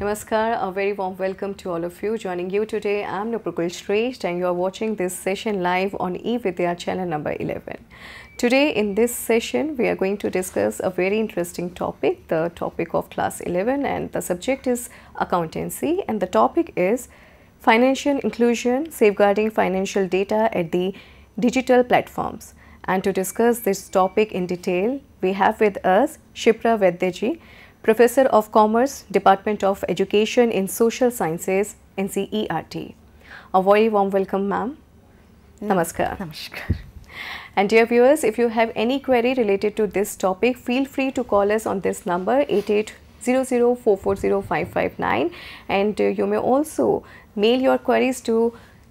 Namaskar, a very warm welcome to all of you. Joining you today, I am Nuprakul Shrestha and you are watching this session live on eVidya channel number 11. Today in this session, we are going to discuss a very interesting topic, the topic of class 11 and the subject is accountancy and the topic is financial inclusion, safeguarding financial data at the digital platforms. And to discuss this topic in detail, we have with us Shipra Veddeji, Professor of Commerce, Department of Education in Social Sciences, NCERT. A very warm welcome, ma'am. Mm. Namaskar. Namaskar. And dear viewers, if you have any query related to this topic, feel free to call us on this number 8800440559 and uh, you may also mail your queries to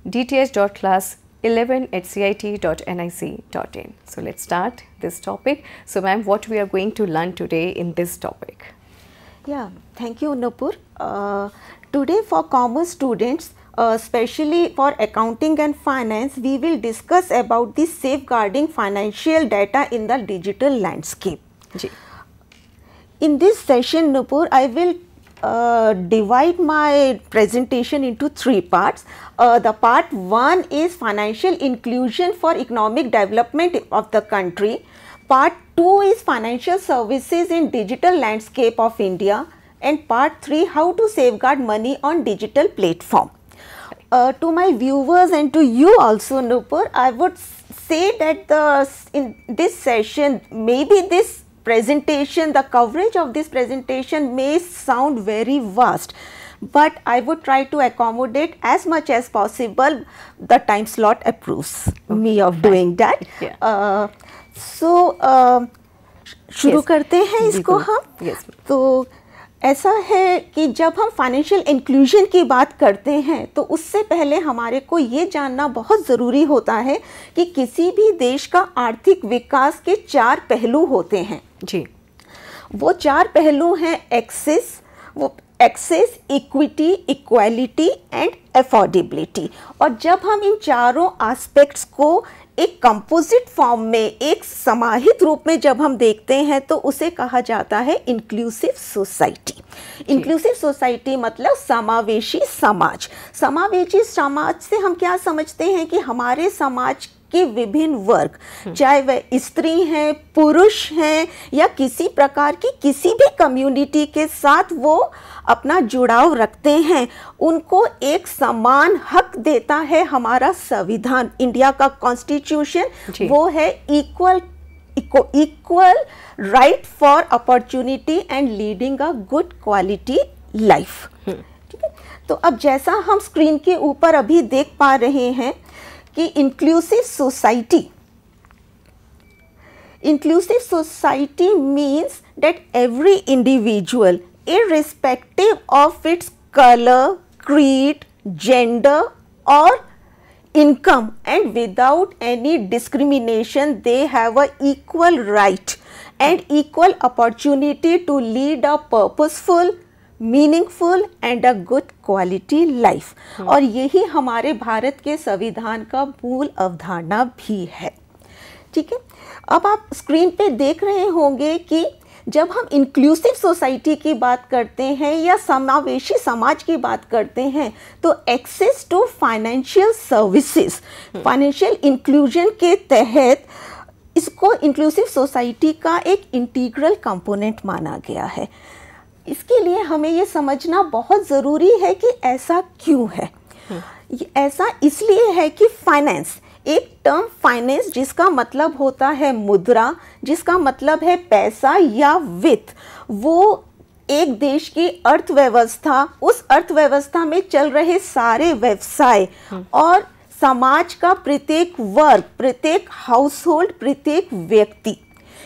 dth.class 11 at cit.nic.in. So let's start this topic. So ma'am, what we are going to learn today in this topic? Yeah, thank you Nupur. Uh, today for commerce students, uh, especially for accounting and finance, we will discuss about the safeguarding financial data in the digital landscape. In this session Nupur, I will uh, divide my presentation into three parts. Uh, the part one is financial inclusion for economic development of the country. Part 2 is financial services in digital landscape of India and part 3 how to safeguard money on digital platform. Uh, to my viewers and to you also Nupur, I would say that the in this session maybe this presentation the coverage of this presentation may sound very vast but I would try to accommodate as much as possible the time slot approves okay. me of doing that. Yeah. Uh, so so, uh, शुरू yes. करते हैं इसको हम yes. तो ऐसा है कि जब हम फाइनेंशियल इंक्लूजन की बात करते हैं तो उससे पहले हमारे को ये जानना बहुत ज़रूरी होता है कि किसी भी देश का आर्थिक विकास के चार पहलू होते हैं जी वो चार पहलू हैं एक्सेस वो access equity equality and affordability और जब हम इन चारों एस्पेक्ट्स को एक कंपोजिट फॉर्म में एक समाहित रूप में जब हम देखते हैं तो उसे कहा जाता है इंक्लूसिव सोसाइटी इंक्लूसिव सोसाइटी मतलब समावेशी समाज समावेशी समाज से हम क्या समझते हैं कि हमारे समाज के विभिन्न वर्ग हम्म। चाहे वह स्त्री हैं पुरुष हैं या किसी प्रकार की किसी भी कम्युनिटी के साथ वो अपना जुड़ाव रखते हैं उनको एक समान हक देता है हमारा संविधान इंडिया का कॉन्स्टिट्यूशन वो है equal equal right for opportunity and leading a good quality life ठीक है तो अब जैसा हम स्क्रीन के ऊपर अभी देख पा रहे हैं कि inclusive society inclusive society means that every individual irrespective of its color, creed, gender or income and without any discrimination they have a equal right and equal opportunity to lead a purposeful, meaningful and a good quality life और यही हमारे भारत के संविधान का मूल अवधारणा भी है ठीक है अब आप स्क्रीन पे देख रहे होंगे कि जब हम इंक्लूसिव सोसाइटी की बात करते हैं या समावेशी समाज की बात करते हैं तो access to financial services financial inclusion के तहत इसको इंक्लूसिव सोसाइटी का एक इंटीग्रल कंपोनेंट माना गया है इसके लिए हमें ये समझना बहुत ज़रूरी है कि ऐसा क्यों है ऐसा इसलिए है कि फाइनेंस एक टर्म फाइनेंस जिसका मतलब होता है मुद्रा जिसका मतलब है पैसा या वित्त वो एक देश की अर्थव्यवस्था उस अर्थव्यवस्था में चल रहे सारे व्यवसाय और समाज का प्रत्येक वर्ग प्रत्येक हाउस होल्ड प्रत्येक व्यक्ति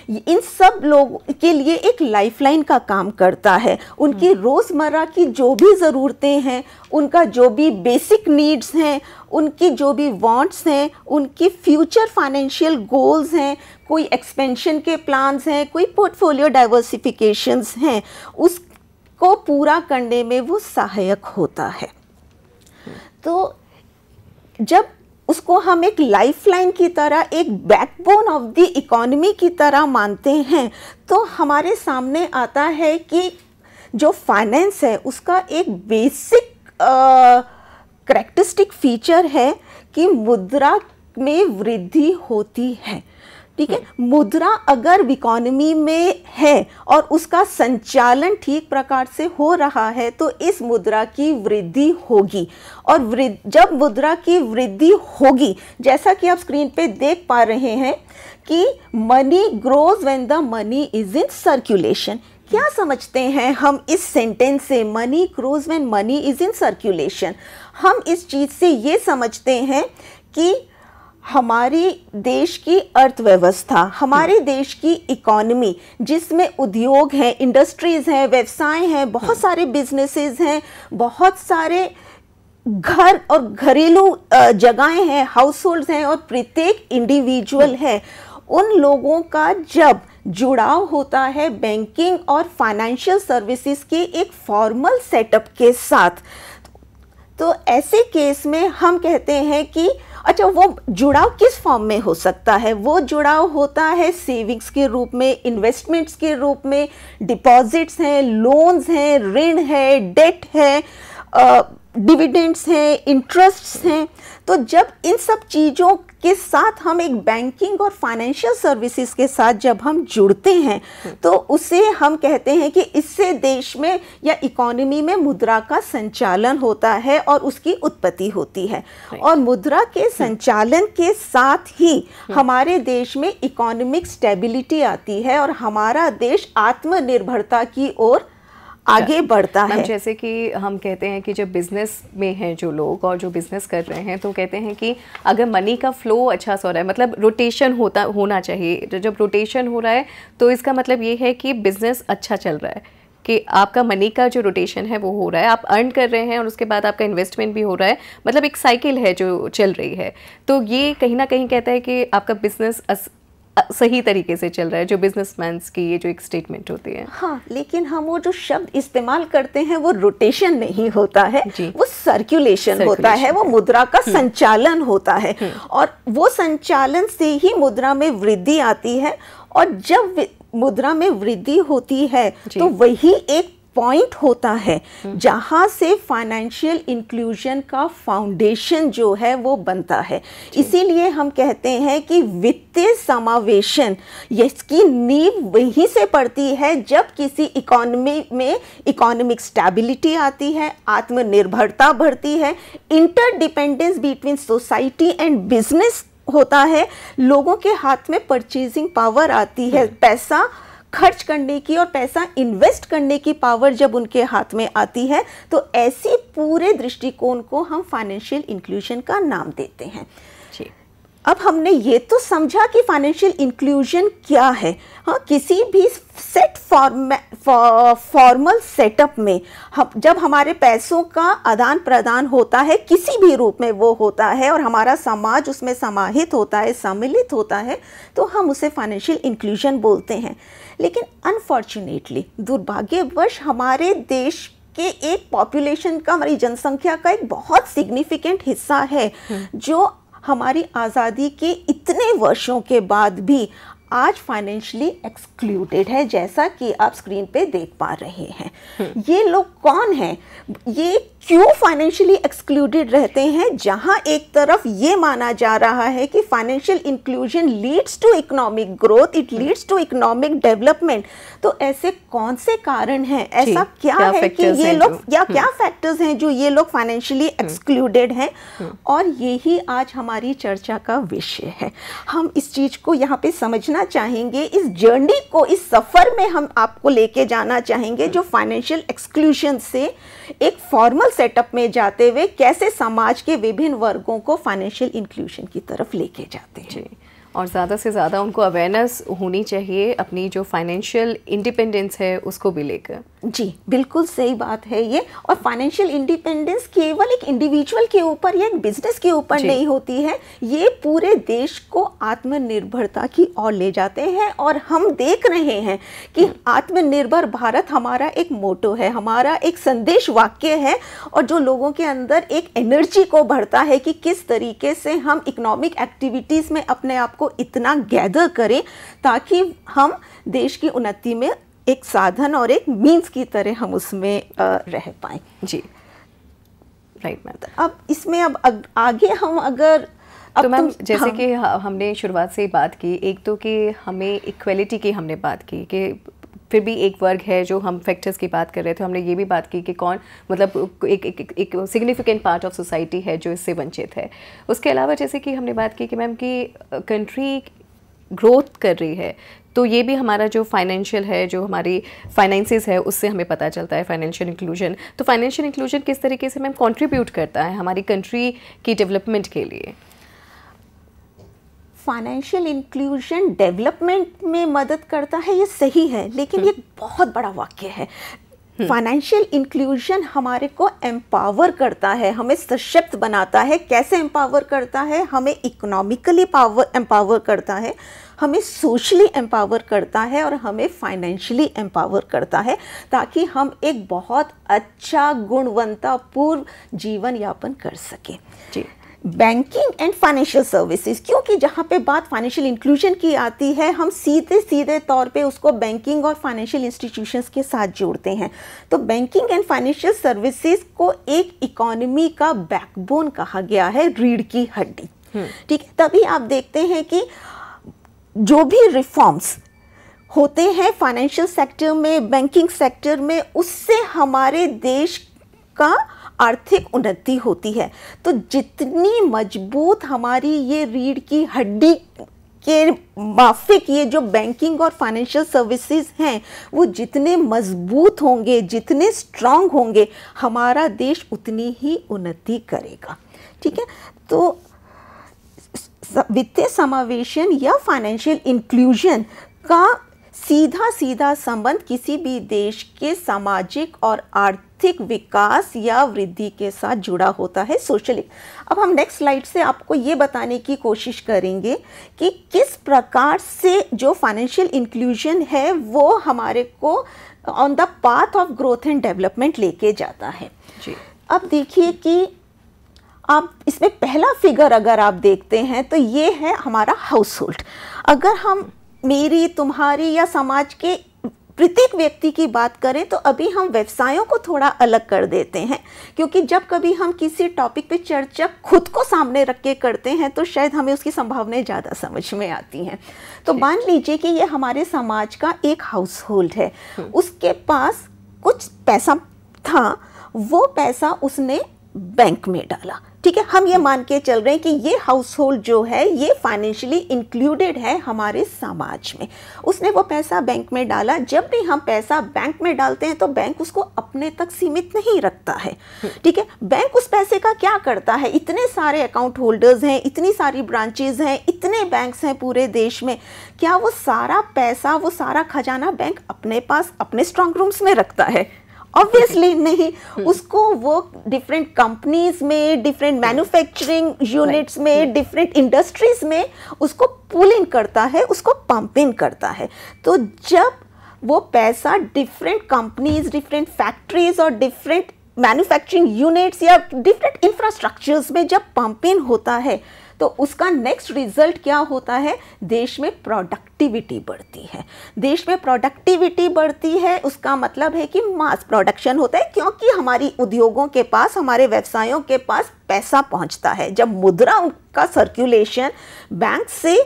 इन सब लोगों के लिए एक लाइफलाइन का काम करता है उनकी हम्म। रोज़मर्रा की जो भी ज़रूरतें हैं उनका जो भी बेसिक नीड्स हैं उनकी जो भी वांट्स हैं उनकी फ्यूचर फाइनेंशियल गोल्स हैं कोई एक्सपेंशन के प्लान्स हैं कोई पोर्टफोलियो डाइवर्सिफिकेशंस हैं उसको पूरा करने में वो सहायक होता है हम्म। तो जब उसको हम एक लाइफलाइन की तरह एक बैकबोन ऑफ द इकोनमी की तरह मानते हैं तो हमारे सामने आता है कि जो फाइनेंस है उसका एक बेसिक करेक्टरिस्टिक फीचर है कि मुद्रा में वृद्धि होती है ठीक है हम्म। मुद्रा अगर इकोनॉमी में है और उसका संचालन ठीक प्रकार से हो रहा है तो इस मुद्रा की वृद्धि होगी और जब मुद्रा की वृद्धि होगी जैसा कि आप स्क्रीन पे देख पा रहे हैं कि money grows when the money is in circulation क्या समझते हैं हम इस सेंटेंस से money grows when money is in circulation हम इस चीज़ से ये समझते हैं कि हमारी देश की अर्थव्यवस्था हमारे देश की इकोनमी जिसमें उद्योग हैं इंडस्ट्रीज़ हैं व्यवसाय हैं बहुत सारे बिजनेसेस हैं बहुत सारे घर और घरेलू जगहें हैं हाउस होल्ड हैं और प्रत्येक इंडिविजुअल है उन लोगों का जब जुड़ाव होता है बैंकिंग और फाइनेंशियल सर्विसेज के एक फॉर्मल सेटअप के साथ तो ऐसे केस में हम कहते हैं कि अच्छा वो जुड़ाव किस फॉर्म में हो सकता है वो जुड़ाव होता है सेविंग्स के रूप में इन्वेस्टमेंट्स के रूप में डिपॉजिट्स हैं लोन्स हैं ऋण है डेट है डिविडेंड्स हैं इंटरेस्ट्स हैं तो जब इन सब चीज़ों के साथ हम एक बैंकिंग और फाइनेंशियल सर्विसेज के साथ जब हम जुड़ते हैं तो उसे हम कहते हैं कि इससे देश में या इकोनॉमी में मुद्रा का संचालन होता है और उसकी उत्पत्ति होती है और मुद्रा के hmm. संचालन के साथ ही hmm. हमारे देश में इकोनॉमिक स्टेबिलिटी आती है और हमारा देश आत्मनिर्भरता की ओर अच्छा। आगे बढ़ता है जैसे कि हम कहते हैं कि जब बिजनेस में हैं जो लोग और जो बिजनेस कर रहे हैं तो कहते हैं कि अगर मनी का फ्लो अच्छा सा हो रहा है मतलब रोटेशन होता होना चाहिए जब रोटेशन हो रहा है तो इसका मतलब ये है कि बिजनेस अच्छा चल रहा है कि आपका मनी का जो रोटेशन है वो हो रहा है आप अर्न कर रहे हैं और उसके बाद आपका इन्वेस्टमेंट भी हो रहा है मतलब एक साइकिल है जो चल रही है तो ये कहीं ना कहीं कहता है कि आपका बिजनेस सही तरीके से चल रहा है जो बिजनेस की ये जो एक स्टेटमेंट होती है हाँ लेकिन हम हाँ, वो जो शब्द इस्तेमाल करते हैं वो रोटेशन नहीं होता है वो सर्कुलेशन होता है वो हाँ। मुद्रा का हम्म। संचालन होता है हम्म। और वो संचालन से ही मुद्रा में वृद्धि आती है और जब मुद्रा में वृद्धि होती है तो वही एक पॉइंट होता है हम्म। जहाँ से फाइनेंशियल इंक्लूजन का फाउंडेशन जो है वो बनता है इसीलिए हम कहते हैं कि वित्तीय समावेशन इसकी नींव वहीं से पड़ती है जब किसी इकोनॉमी में इकोनॉमिक स्टेबिलिटी आती है आत्मनिर्भरता बढ़ती है interdependence between society and business होता है लोगों के हाथ में परचेजिंग पावर आती है हम्म। पैसा खर्च करने की और पैसा इन्वेस्ट करने की पावर जब उनके हाथ में आती है तो ऐसी पूरे दृष्टिकोण को हम फाइनेंशियल इंक्लूजन का नाम देते हैं अब हमने ये तो समझा कि फाइनेंशियल इंक्लूजन क्या है हाँ किसी भी सेट फॉर्मल सेटअप में हम जब हमारे पैसों का आदान प्रदान होता है किसी भी रूप में वो होता है और हमारा समाज उसमें समाहित होता है सम्मिलित होता है तो हम उसे फाइनेंशियल इंक्लूजन बोलते हैं लेकिन अनफॉर्चुनेटली दुर्भाग्यवश हमारे देश कि एक पॉपुलेशन का हमारी जनसंख्या का एक बहुत सिग्निफिकेंट हिस्सा है हम्म। जो हमारी आज़ादी के इतने वर्षों के बाद भी आज फाइनेंशली एक्सक्लूडेड है जैसा कि आप स्क्रीन पे देख पा रहे हैं हम्म। ये लोग कौन हैं ये क्यों फाइनेंशियली एक्सक्लूडेड रहते हैं जहां एक तरफ ये माना जा रहा है कि financial inclusion leads to economic growth it leads to economic development तो ऐसे कौन से कारण हैं ऐसा क्या, क्या है कि ये लोग या हम्म। क्या फैक्टर्स हैं जो ये लोग फाइनेंशियली एक्सक्लूडेड हम्म। हैं हम्म। और यही आज हमारी चर्चा का विषय है हम इस चीज़ को यहाँ पे समझना चाहेंगे इस जर्नी को इस सफ़र में हम आपको लेके जाना चाहेंगे जो फाइनेंशियल एक्सक्लूजन से एक फॉर्मल सेटअप में जाते हुए कैसे समाज के विभिन्न वर्गों को फाइनेंशियल इंक्लूजन की तरफ लेके जाते हैं और ज़्यादा से ज़्यादा उनको अवेयरनेस होनी चाहिए अपनी जो फाइनेंशियल इंडिपेंडेंस है उसको भी लेकर जी बिल्कुल सही बात है ये और फाइनेंशियल इंडिपेंडेंस केवल एक इंडिविजुअल के ऊपर या एक बिजनेस के ऊपर नहीं होती है ये पूरे देश को आत्मनिर्भरता की ओर ले जाते हैं और हम देख रहे हैं कि हम्म। आत्मनिर्भर भारत हमारा एक मोटो है हमारा एक संदेश वाक्य है और जो लोगों के अंदर एक एनर्जी को भरता है कि किस तरीके से हम इकोनॉमिक एक्टिविटीज़ में अपने आप को को इतना गैदर करें ताकि हम देश की उन्नति में एक साधन और एक मीन्स की तरह हम उसमें रह पाए जी राइट मैम तो अब इसमें अब अग, आगे हम अगर तो मैम जैसे हाँ। कि हमने शुरुआत से बात की एक तो कि हमें इक्वलिटी की हमने बात की कि फिर भी एक वर्ग है जो हम फैक्टर्स की बात कर रहे थे हमने ये भी बात की कि कौन मतलब एक एक एक सिग्निफिकेंट पार्ट ऑफ सोसाइटी है जो इससे वंचित है उसके अलावा जैसे कि हमने बात की कि मैम कि कंट्री ग्रोथ कर रही है तो ये भी हमारा जो फाइनेंशियल है जो हमारी फाइनेंसिस है उससे हमें पता चलता है फाइनेंशियल इंक्लूजन तो फाइनेंशियल इंक्लूजन किस तरीके से मैम कंट्रीब्यूट करता है हमारी कंट्री की डेवलपमेंट के लिए फाइनेंशियल इंक्लूजन डेवलपमेंट में मदद करता है ये सही है लेकिन ये हम्म। बहुत बड़ा वाक्य है फाइनेंशियल हम्म। इंक्लूजन हमारे को एम्पावर करता है हमें सशक्त बनाता है कैसे एम्पावर करता है हमें इकोनॉमिकली पावर एम्पावर करता है हमें सोशली एम्पावर करता है और हमें फाइनेंशियली एम्पावर करता है ताकि हम एक बहुत अच्छा गुणवंतापूर्ण जीवन यापन कर सकें बैंकिंग एंड फाइनेंशियल सर्विसेज क्योंकि जहाँ पे बात फाइनेंशियल इंक्लूजन की आती है हम सीधे सीधे तौर पे उसको बैंकिंग और फाइनेंशियल इंस्टीट्यूशंस के साथ जोड़ते हैं तो बैंकिंग एंड फाइनेंशियल सर्विसेज को एक इकोनॉमी का बैकबोन कहा गया है रीढ़ की हड्डी हम्म। ठीक है तभी आप देखते हैं कि जो भी रिफॉर्म्स होते हैं फाइनेंशियल सेक्टर में बैंकिंग सेक्टर में उससे हमारे देश का आर्थिक उन्नति होती है तो जितनी मजबूत हमारी ये रीढ़ की हड्डी के माफिक ये जो बैंकिंग और फाइनेंशियल सर्विसेज हैं वो जितने मजबूत होंगे जितने स्ट्रांग होंगे हमारा देश उतनी ही उन्नति करेगा ठीक है तो वित्तीय समावेशन या फाइनेंशियल इंक्लूजन का सीधा सीधा संबंध किसी भी देश के सामाजिक और आर्थिक विकास या वृद्धि के साथ जुड़ा होता है सोशल अब हम नेक्स्ट स्लाइड से आपको ये बताने की कोशिश करेंगे कि किस प्रकार से जो फाइनेंशियल इंक्लूजन है वो हमारे को on the path of growth and development लेके जाता है जी अब देखिए कि आप इसमें पहला फिगर अगर आप देखते हैं तो ये है हमारा हाउस होल्ड अगर हम मेरी तुम्हारी या समाज के प्रत्येक व्यक्ति की बात करें तो अभी हम व्यवसायों को थोड़ा अलग कर देते हैं क्योंकि जब कभी हम किसी टॉपिक पे चर्चा खुद को सामने रख के करते हैं तो शायद हमें उसकी संभावनाएं ज़्यादा समझ में आती हैं तो मान लीजिए कि ये हमारे समाज का एक हाउस होल्ड है हम्म। उसके पास कुछ पैसा था वो पैसा उसने बैंक में डाला ठीक है हम ये मान के चल रहे हैं कि ये हाउस होल्ड जो है ये फाइनेंशियली इंक्लूडेड है हमारे समाज में उसने वो पैसा बैंक में डाला जब भी हम पैसा बैंक में डालते हैं तो बैंक उसको अपने तक सीमित नहीं रखता है ठीक है बैंक उस पैसे का क्या करता है इतने सारे अकाउंट होल्डर्स हैं इतनी सारी ब्रांचेज हैं इतने बैंक्स हैं पूरे देश में क्या वो सारा पैसा वो सारा खजाना बैंक अपने पास अपने स्ट्रांग रूम्स में रखता है ऑब्वियसली नहीं hmm. उसको वो डिफरेंट कंपनीज में डिफरेंट मैन्युफैक्चरिंग यूनिट्स में डिफरेंट इंडस्ट्रीज में उसको पुल इन करता है उसको पंप इन करता है तो जब वो पैसा डिफरेंट कंपनीज डिफरेंट फैक्ट्रीज और डिफरेंट मैन्युफैक्चरिंग यूनिट्स या डिफरेंट इंफ्रास्ट्रक्चर्स में जब पंप इन होता है तो उसका नेक्स्ट रिजल्ट क्या होता है देश में प्रोडक्टिविटी बढ़ती है देश में प्रोडक्टिविटी बढ़ती है उसका मतलब है कि मास प्रोडक्शन होता है क्योंकि हमारी उद्योगों के पास हमारे व्यवसायों के पास पैसा पहुंचता है जब मुद्रा उनका सर्कुलेशन बैंक से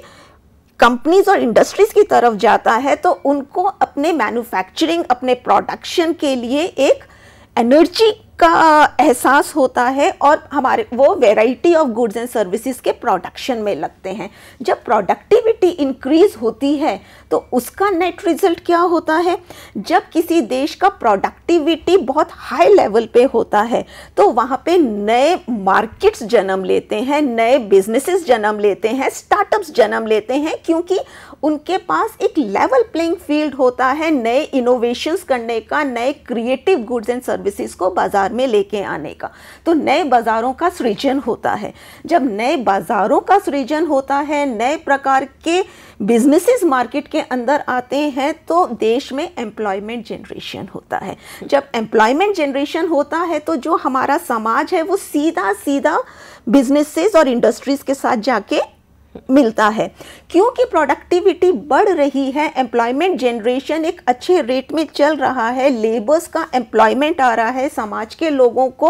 कंपनीज और इंडस्ट्रीज की तरफ जाता है तो उनको अपने मैन्युफैक्चरिंग अपने प्रोडक्शन के लिए एक एनर्जी का एहसास होता है और हमारे वो variety of goods and services के प्रोडक्शन में लगते हैं जब प्रोडक्टिविटी इंक्रीज होती है तो उसका नेट रिजल्ट क्या होता है जब किसी देश का प्रोडक्टिविटी बहुत हाई लेवल पे होता है तो वहाँ पे नए मार्केट्स जन्म लेते हैं नए बिजनेसेस जन्म लेते हैं स्टार्टअप्स जन्म लेते हैं क्योंकि उनके पास एक लेवल प्लेइंग फील्ड होता है नए इनोवेशंस करने का नए क्रिएटिव गुड्स एंड सर्विसेज को बाज़ार में लेके आने का तो नए बाज़ारों का सृजन होता है जब नए बाज़ारों का सृजन होता है नए प्रकार के बिजनेसेस मार्केट के अंदर आते हैं तो देश में एम्प्लॉयमेंट जनरेशन होता है जब एम्प्लॉयमेंट जनरेशन होता है तो जो हमारा समाज है वो सीधा सीधा बिजनेसेस और इंडस्ट्रीज़ के साथ जाके मिलता है क्योंकि प्रोडक्टिविटी बढ़ रही है एम्प्लॉयमेंट जनरेशन एक अच्छे रेट में चल रहा है लेबर्स का एम्प्लॉयमेंट आ रहा है समाज के लोगों को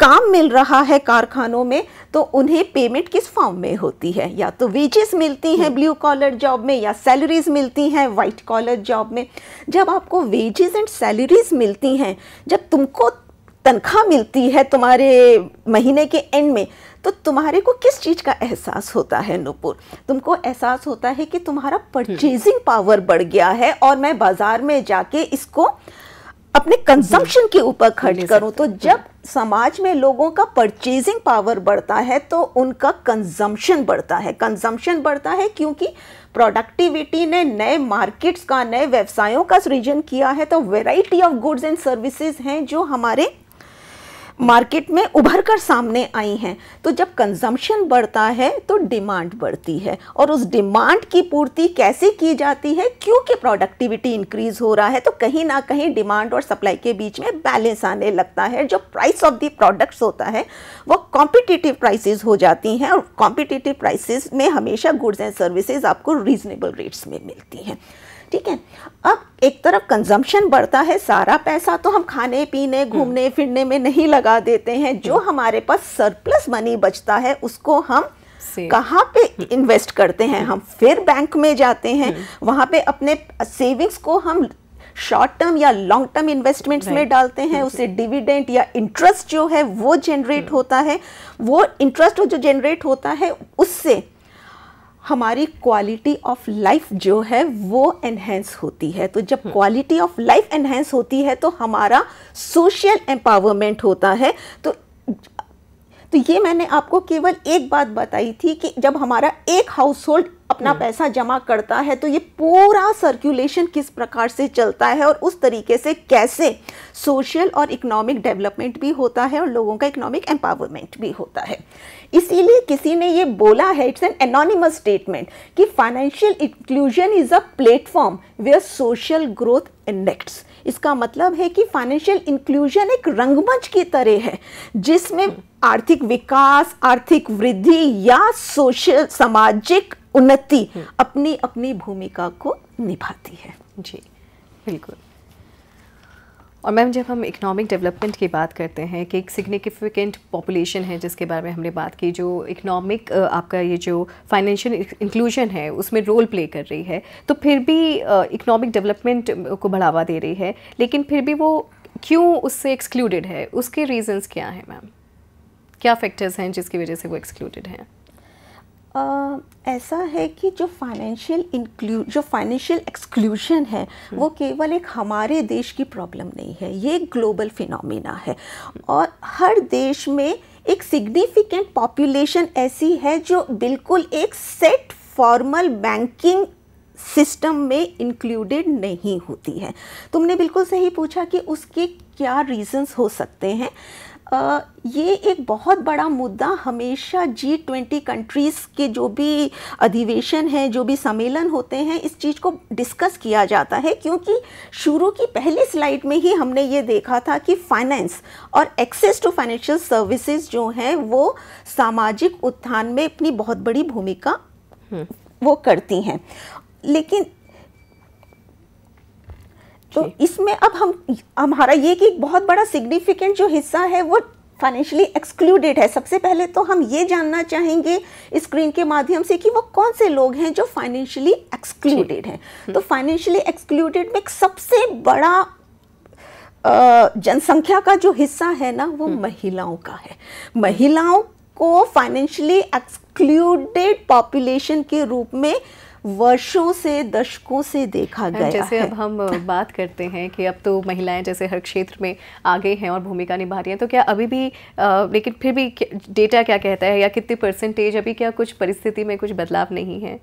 काम मिल रहा है कारखानों में तो उन्हें पेमेंट किस फॉर्म में होती है या तो वेजेस मिलती हैं ब्लू कॉलर जॉब में या सैलरीज मिलती हैं वाइट कॉलर जॉब में जब आपको वेजेस एंड सैलरीज मिलती हैं जब तुमको तनख्वाह मिलती है तुम्हारे महीने के एंड में तो तुम्हारे को किस चीज़ का एहसास होता है नूपुर तुमको एहसास होता है कि तुम्हारा परचेजिंग पावर बढ़ गया है और मैं बाज़ार में जाके इसको अपने कंजम्पशन के ऊपर खर्च करूं तो जब समाज में लोगों का परचेजिंग पावर बढ़ता है तो उनका कंजम्पशन बढ़ता है कंजम्पशन बढ़ता है क्योंकि प्रोडक्टिविटी ने नए मार्केट्स का नए व्यवसायों का सृजन किया है तो variety of goods and services हैं जो हमारे मार्केट में उभर कर सामने आई हैं तो जब कंजम्पशन बढ़ता है तो डिमांड बढ़ती है और उस डिमांड की पूर्ति कैसे की जाती है क्योंकि प्रोडक्टिविटी इंक्रीज हो रहा है तो कहीं ना कहीं डिमांड और सप्लाई के बीच में बैलेंस आने लगता है जो प्राइस ऑफ दी प्रोडक्ट्स होता है वो कॉम्पिटिटिव प्राइसेस हो जाती हैं और कॉम्पिटिटिव प्राइसेस में हमेशा गुड्स एंड सर्विसेज आपको रीजनेबल रेट्स में मिलती हैं ठीक है अब एक तरफ कंजम्पशन बढ़ता है सारा पैसा तो हम खाने पीने हम्म। घूमने फिरने में नहीं लगा देते हैं जो हम्म। हमारे पास सरप्लस मनी बचता है उसको हम कहाँ पे इन्वेस्ट करते हैं हम्म। हम फिर बैंक में जाते हैं वहाँ पे अपने सेविंग्स को हम शॉर्ट टर्म या लॉन्ग टर्म इन्वेस्टमेंट्स में डालते हैं उसे डिविडेंट या इंटरेस्ट जो है वो जनरेट होता है वो इंटरेस्ट जो जनरेट होता है उससे हमारी क्वालिटी ऑफ लाइफ जो है वो एनहेंस होती है तो जब क्वालिटी ऑफ लाइफ एनहेंस होती है तो हमारा सोशल एम्पावरमेंट होता है तो तो ये मैंने आपको केवल एक बात बताई थी कि जब हमारा एक हाउस होल्ड अपना हम्म। पैसा जमा करता है तो ये पूरा सर्कुलेशन किस प्रकार से चलता है और उस तरीके से कैसे सोशल और इकोनॉमिक डेवलपमेंट भी होता है और लोगों का इकोनॉमिक एम्पावरमेंट भी होता है इसीलिए किसी ने ये बोला है इट्स एन एनोनिमस स्टेटमेंट कि financial inclusion is a platform where social growth inducts इसका मतलब है कि फाइनेंशियल इंक्लूजन एक रंगमंच की तरह है जिसमें आर्थिक विकास आर्थिक वृद्धि या सोशल सामाजिक उन्नति अपनी अपनी भूमिका को निभाती है जी बिल्कुल और मैम जब हम इकोनॉमिक डेवलपमेंट की बात करते हैं कि एक सिग्निफिकेंट पॉपुलेशन है जिसके बारे में हमने बात की जो इकोनॉमिक आपका ये जो फाइनेंशियल इंक्लूजन है उसमें रोल प्ले कर रही है तो फिर भी इकोनॉमिक डेवलपमेंट को बढ़ावा दे रही है लेकिन फिर भी वो क्यों उससे एक्सक्लूडेड है उसके रीजंस क्या हैं मैम क्या फैक्टर्स हैं जिसकी वजह से वो एक्सक्लूडेड हैं ऐसा है कि जो फाइनेंशियल इंक्लू जो फाइनेंशियल एक्सक्लूजन है वो हम्म। केवल एक हमारे देश की प्रॉब्लम नहीं है ये एक ग्लोबल फिनोमिना है और हर देश में एक सिग्निफिकेंट पॉपुलेशन ऐसी है जो बिल्कुल एक सेट फॉर्मल बैंकिंग सिस्टम में इंक्लूडेड नहीं होती है तुमने बिल्कुल सही पूछा कि उसके क्या रीजंस हो सकते हैं ये एक बहुत बड़ा मुद्दा हमेशा जी ट्वेंटी कंट्रीज़ के जो भी अधिवेशन हैं जो भी सम्मेलन होते हैं इस चीज़ को डिस्कस किया जाता है क्योंकि शुरू की पहली स्लाइड में ही हमने ये देखा था कि फाइनेंस और एक्सेस टू फाइनेंशियल सर्विसेज जो हैं वो सामाजिक उत्थान में अपनी बहुत बड़ी भूमिका हम्म। वो करती हैं लेकिन तो इसमें अब हम हमारा ये कि बहुत बड़ा सिग्निफिकेंट जो हिस्सा है वो फाइनेंशियली एक्सक्लूडेड है सबसे पहले तो हम ये जानना चाहेंगे स्क्रीन के माध्यम से कि वो कौन से लोग हैं जो फाइनेंशियली एक्सक्लूडेड हैं हम्म। तो फाइनेंशियली एक्सक्लूडेड में सबसे बड़ा जनसंख्या का जो हिस्सा है ना वो हम्म। महिलाओं का है महिलाओं को फाइनेंशियली एक्सक्लूडेड पॉपुलेशन के रूप में वर्षों से दशकों से देखा गया जैसे है। अब हम बात करते हैं कि अब तो महिलाएं जैसे हर क्षेत्र में आगे हैं और भूमिका निभा रही हैं तो क्या अभी भी आ, लेकिन फिर भी डेटा क्या कहता है या कितनी परसेंटेज अभी क्या कुछ परिस्थिति में कुछ बदलाव नहीं है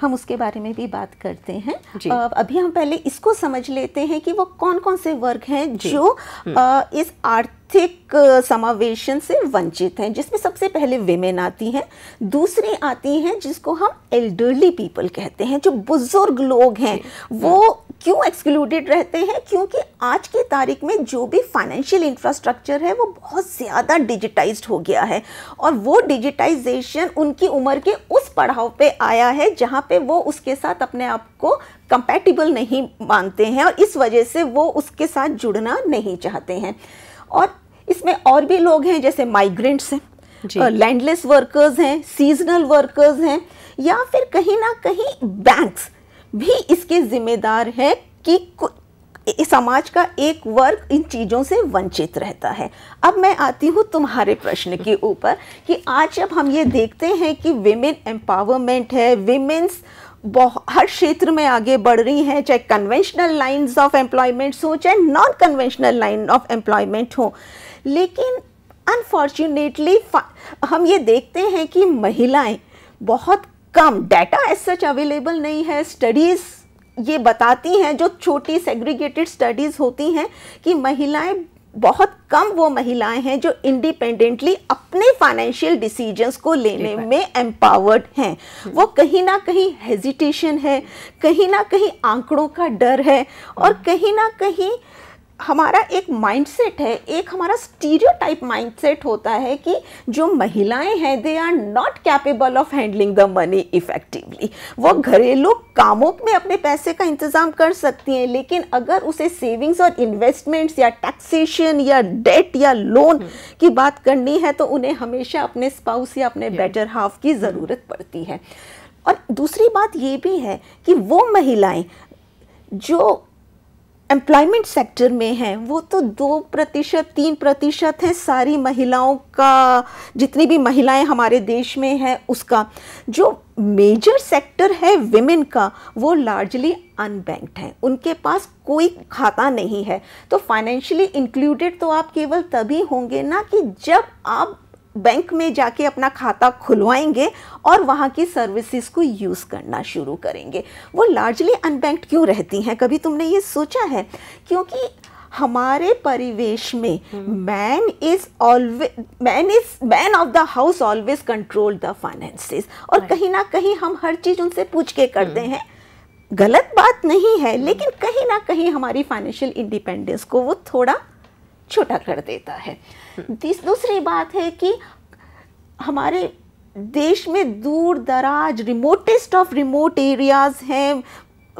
हम उसके बारे में भी बात करते हैं आ, अभी हम पहले इसको समझ लेते हैं कि वो कौन कौन से वर्ग हैं जो आ, हम्म। इस आर्थिक आर्थिक समावेशन से वंचित हैं जिसमें सबसे पहले विमेन आती हैं दूसरी आती हैं जिसको हम एल्डरली पीपल कहते हैं जो बुज़ुर्ग लोग हैं हाँ। वो क्यों एक्सक्लूडेड रहते हैं क्योंकि आज की तारीख में जो भी फाइनेंशियल इंफ्रास्ट्रक्चर है वो बहुत ज़्यादा डिजिटाइज हो गया है और वो डिजिटाइजेशन उनकी उम्र के उस पढ़ाव पे आया है जहाँ पे वो उसके साथ अपने आप को कंपैटिबल नहीं मानते हैं और इस वजह से वो उसके साथ जुड़ना नहीं चाहते हैं और इसमें और भी लोग हैं जैसे माइग्रेंट्स हैं लैंडलेस वर्कर्स हैं सीजनल वर्कर्स हैं या फिर कहीं ना कहीं बैंक्स भी इसके जिम्मेदार हैं कि समाज का एक वर्ग इन चीज़ों से वंचित रहता है अब मैं आती हूँ तुम्हारे प्रश्न के ऊपर कि आज जब हम ये देखते हैं कि वेमेन एम्पावरमेंट है विमेन्स हर क्षेत्र में आगे बढ़ रही हैं चाहे कन्वेंशनल लाइंस ऑफ एम्प्लॉयमेंट्स हो चाहे non conventional line of employment हो लेकिन अनफॉर्चुनेटली हम ये देखते हैं कि महिलाएं बहुत कम डाटा एज सच अवेलेबल नहीं है स्टडीज़ ये बताती हैं जो छोटी सेग्रीगेटेड स्टडीज़ होती हैं कि महिलाएं बहुत कम वो महिलाएं हैं जो इंडिपेंडेंटली अपने फाइनेंशियल डिसीजंस को लेने में एम्पावर्ड हैं वो कहीं ना कहीं हेजिटेशन है कहीं ना कहीं आंकड़ों का डर है और hmm. कहीं ना कहीं हमारा एक माइंडसेट है एक हमारा स्टीरियोटाइप माइंडसेट होता है कि जो महिलाएं हैं they are not capable of handling the money effectively वो घरेलू कामों में अपने पैसे का इंतज़ाम कर सकती हैं लेकिन अगर उसे सेविंग्स और इन्वेस्टमेंट्स या टैक्सेशन या डेट या लोन हम्म। की बात करनी है तो उन्हें हमेशा अपने स्पाउस या अपने बेटर हाफ की हम्म। ज़रूरत पड़ती है और दूसरी बात ये भी है कि वो महिलाएं जो एम्प्लॉयमेंट सेक्टर में हैं वो तो दो प्रतिशत तीन प्रतिशत हैं सारी महिलाओं का जितनी भी महिलाएं हमारे देश में हैं उसका जो मेजर सेक्टर है विमेन का वो लार्जली अनबैंक्ड है उनके पास कोई खाता नहीं है तो फाइनेंशियली इंक्लूडेड तो आप केवल तभी होंगे ना कि जब आप बैंक में जाके अपना खाता खुलवाएंगे और वहाँ की सर्विसेज को यूज़ करना शुरू करेंगे वो लार्जली अनबैंक्ड क्यों रहती हैं कभी तुमने ये सोचा है क्योंकि हमारे परिवेश में man is always man is man of the house always control the finances और कहीं ना कहीं हम हर चीज़ उनसे पूछ के करते हम्म। हैं गलत बात नहीं है हम्म। लेकिन कहीं ना कहीं हमारी फाइनेंशियल इंडिपेंडेंस को वो थोड़ा छोटा कर देता है दूसरी बात है कि हमारे देश में दूर दराज रिमोटेस्ट ऑफ रिमोट एरियाज़ हैं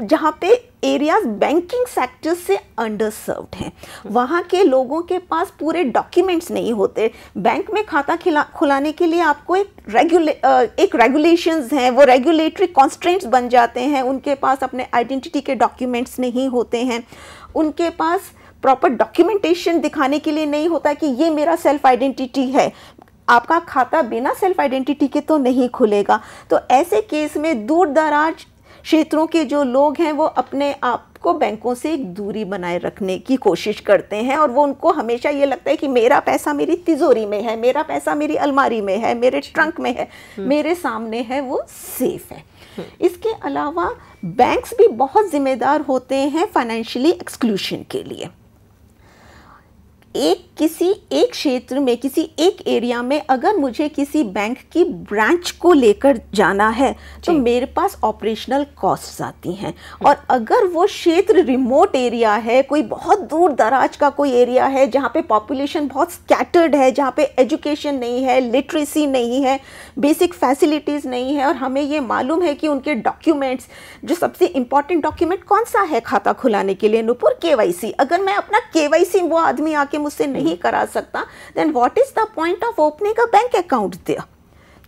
जहाँ पे एरियाज बैंकिंग सेक्टर से अंडर सर्व्ड हैं वहाँ के लोगों के पास पूरे डॉक्यूमेंट्स नहीं होते बैंक में खाता खिला खुलाने के लिए आपको एक रेगुले एक रेगुलेशंस हैं वो रेगुलेटरी कॉन्स्ट्रेंट्स बन जाते हैं उनके पास अपने आइडेंटिटी के डॉक्यूमेंट्स नहीं होते हैं उनके पास प्रॉपर डॉक्यूमेंटेशन दिखाने के लिए नहीं होता कि ये मेरा सेल्फ आइडेंटिटी है आपका खाता बिना सेल्फ आइडेंटिटी के तो नहीं खुलेगा तो ऐसे केस में दूर दराज क्षेत्रों के जो लोग हैं वो अपने आप को बैंकों से एक दूरी बनाए रखने की कोशिश करते हैं और वो उनको हमेशा ये लगता है कि मेरा पैसा मेरी तिजोरी में है मेरा पैसा मेरी अलमारी में है मेरे ट्रंक में है हम्म। मेरे सामने है वो सेफ है हम्म। इसके अलावा बैंक्स भी बहुत ज़िम्मेदार होते हैं फाइनेंशियली एक्सक्लूशन के लिए एक किसी एक क्षेत्र में किसी एक एरिया में अगर मुझे किसी बैंक की ब्रांच को लेकर जाना है तो मेरे पास ऑपरेशनल कॉस्ट्स आती हैं हम्म। और अगर वो क्षेत्र रिमोट एरिया है कोई बहुत दूर दराज का कोई एरिया है जहाँ पे पॉपुलेशन बहुत स्कैटर्ड है जहाँ पे एजुकेशन नहीं है लिटरेसी नहीं है बेसिक फैसिलिटीज़ नहीं है और हमें ये मालूम है कि उनके डॉक्यूमेंट्स जो सबसे इंपॉर्टेंट डॉक्यूमेंट कौन सा है खाता खुलाने के लिए नुपुर के अगर मैं अपना के वो आदमी आके मुझसे नहीं हम्म। करा सकता then what is the point of opening a bank account there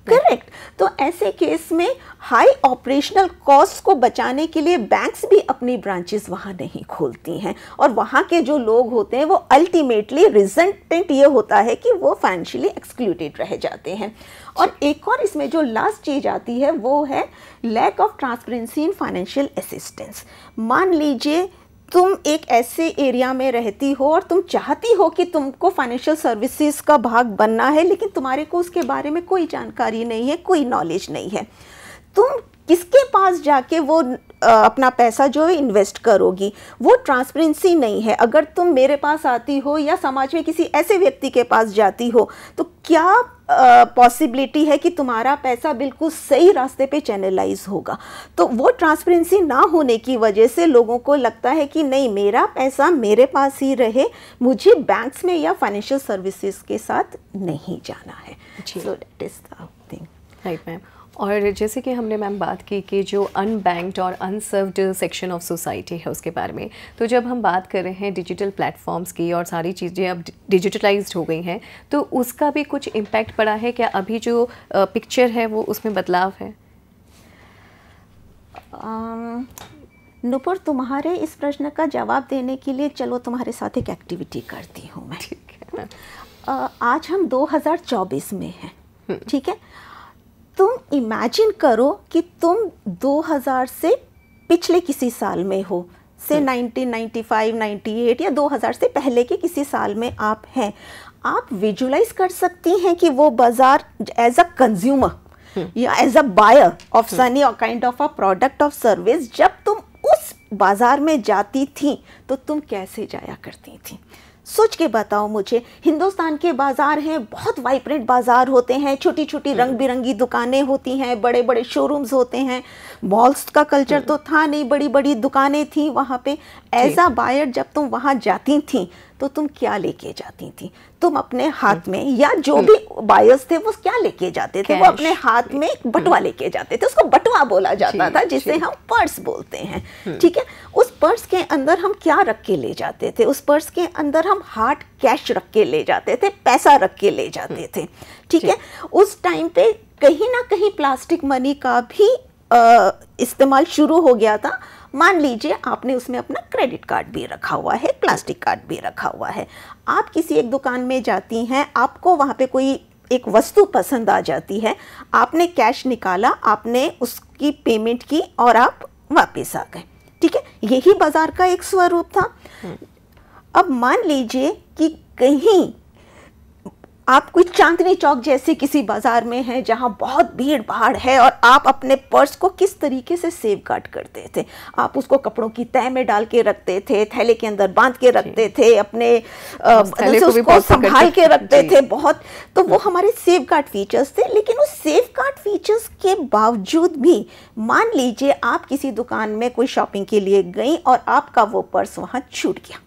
correct तो ऐसे केस में हाई ऑपरेशनल कॉस्ट को बचाने के लिए बैंक्स भी अपनी ब्रांचेस वहाँ नहीं खोलती हैं और वहाँ के जो लोग होते हैं वो अल्टीमेटली रिजेंटेंट ये होता है कि वो फाइनेंशियली एक्सक्लूडेड रह जाते हैं और अच्छा। एक और इसमें जो लास्ट चीज आती है वो है lack of transparency in financial assistance मान लीजिए तुम एक ऐसे एरिया में रहती हो और तुम चाहती हो कि तुमको फाइनेंशियल सर्विसेज का भाग बनना है लेकिन तुम्हारे को उसके बारे में कोई जानकारी नहीं है कोई नॉलेज नहीं है तुम किसके पास जाके वो अपना पैसा जो इन्वेस्ट करोगी वो ट्रांसपेरेंसी नहीं है अगर तुम मेरे पास आती हो या समाज में किसी ऐसे व्यक्ति के पास जाती हो तो क्या पॉसिबिलिटी है कि तुम्हारा पैसा बिल्कुल सही रास्ते पे चैनलाइज होगा तो वो ट्रांसपेरेंसी ना होने की वजह से लोगों को लगता है कि नहीं मेरा पैसा मेरे पास ही रहे मुझे बैंक्स में या फाइनेंशियल सर्विसेज के साथ नहीं जाना है so that is the thing right ma'am और जैसे कि हमने मैम बात की कि जो अनबैंक्ड और अनसर्व्ड सेक्शन ऑफ सोसाइटी है उसके बारे में तो जब हम बात कर रहे हैं डिजिटल प्लेटफॉर्म्स की और सारी चीज़ें अब डिजिटलाइज्ड हो गई हैं तो उसका भी कुछ इम्पैक्ट पड़ा है क्या अभी जो पिक्चर है वो उसमें बदलाव है नुपुर तुम्हारे इस प्रश्न का जवाब देने के लिए चलो तुम्हारे साथ एक एक्टिविटी करती हूँ मैं ठीक है आज हम 2024 में हैं हम्म। ठीक है तुम इमेजिन करो कि तुम 2000 से पिछले किसी साल में हो से 1995, hmm. 98 या 2000 से पहले के किसी साल में आप हैं आप विजुलाइज कर सकती हैं कि वो बाज़ार एज अ कंज्यूमर या एज अ बायर ऑफ सनी और kind of a product of service जब तुम उस बाज़ार में जाती थी तो तुम कैसे जाया करती थी सोच के बताओ मुझे हिंदुस्तान के बाज़ार हैं बहुत वाइब्रेंट बाज़ार होते हैं छोटी छोटी हम्म। रंग बिरंगी दुकानें होती हैं बड़े बड़े शोरूम्स होते हैं मॉल्स का कल्चर हम्म। तो था नहीं बड़ी बड़ी दुकानें थी वहाँ पे एज अ बायर जब तुम वहाँ जाती थी तो तुम क्या लेके जाती थी तुम अपने हाथ हम्म। में या जो हम्म। भी बायर्स थे वो क्या लेके जाते थे वो अपने हाथ में एक बटवा लेके जाते थे उसको बटवा बोला जाता था जिसे हम पर्स बोलते हैं ठीक है उस पर्स के अंदर हम क्या रख के ले जाते थे उस पर्स के अंदर हम हार्ड कैश रख के ले जाते थे पैसा रख के ले जाते थे ठीक है उस टाइम पे कहीं ना कहीं प्लास्टिक मनी का भी इस्तेमाल शुरू हो गया था मान लीजिए आपने उसमें अपना क्रेडिट कार्ड भी रखा हुआ है प्लास्टिक कार्ड भी रखा हुआ है आप किसी एक दुकान में जाती हैं आपको वहाँ पे कोई एक वस्तु पसंद आ जाती है आपने कैश निकाला आपने उसकी पेमेंट की और आप वापस आ गए ठीक है यही बाज़ार का एक स्वरूप था हम्म। अब मान लीजिए कि कहीं आप कोई चांदनी चौक जैसे किसी बाज़ार में हैं जहां बहुत भीड़ भाड़ है और आप अपने पर्स को किस तरीके से सेव गार्ड करते थे आप उसको कपड़ों की तय में डाल के रखते थे थैले के अंदर बांध के रखते थे अपने मतलब उसको संभाल के रखते थे बहुत तो वो हमारे सेव गार्ड फीचर्स थे लेकिन उस सेफ गार्ड फीचर्स के बावजूद भी मान लीजिए आप किसी दुकान में कोई शॉपिंग के लिए गई और आपका वो पर्स वहाँ छूट गया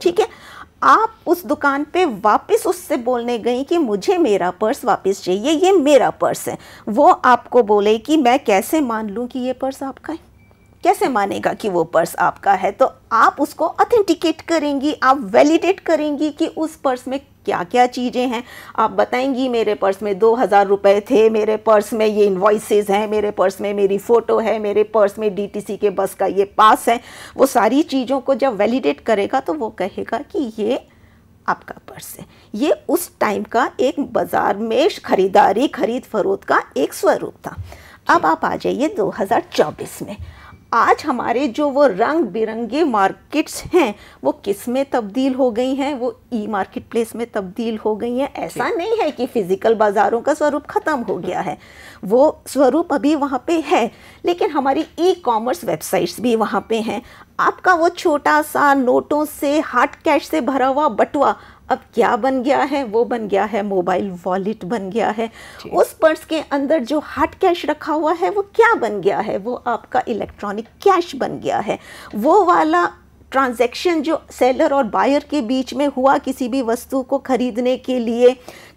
ठीक है आप उस दुकान पे वापस उससे बोलने गई कि मुझे मेरा पर्स वापस चाहिए ये मेरा पर्स है वो आपको बोले कि मैं कैसे मान लूँ कि ये पर्स आपका है कैसे मानेगा कि वो पर्स आपका है तो आप उसको ऑथेंटिकेट करेंगी आप वैलिडेट करेंगी कि उस पर्स में क्या क्या चीज़ें हैं आप बताएंगी मेरे पर्स में दो हज़ार रुपये थे मेरे पर्स में ये इन्वाइसेस हैं मेरे पर्स में मेरी फ़ोटो है मेरे पर्स में डी के बस का ये पास है वो सारी चीज़ों को जब वैलिडेट करेगा तो वो कहेगा कि ये आपका पर्स है ये उस टाइम का एक बाज़ार में खरीदारी खरीद फरोख का एक स्वरूप था अब आप आ जाइए 2024 में आज हमारे जो वो रंग बिरंगे मार्केट्स हैं वो किस में तब्दील हो गई हैं वो ई मार्केट प्लेस में तब्दील हो गई हैं ऐसा नहीं है कि फ़िज़िकल बाज़ारों का स्वरूप ख़त्म हो गया है वो स्वरूप अभी वहाँ पे है लेकिन हमारी ई कॉमर्स वेबसाइट्स भी वहाँ पे हैं आपका वो छोटा सा नोटों से हार्ड कैश से भरा हुआ बटुआ अब क्या बन गया है वो बन गया है मोबाइल वॉलेट बन गया है उस पर्स के अंदर जो हार्ड कैश रखा हुआ है वो क्या बन गया है वो आपका इलेक्ट्रॉनिक कैश बन गया है वो वाला ट्रांजैक्शन जो सेलर और बायर के बीच में हुआ किसी भी वस्तु को खरीदने के लिए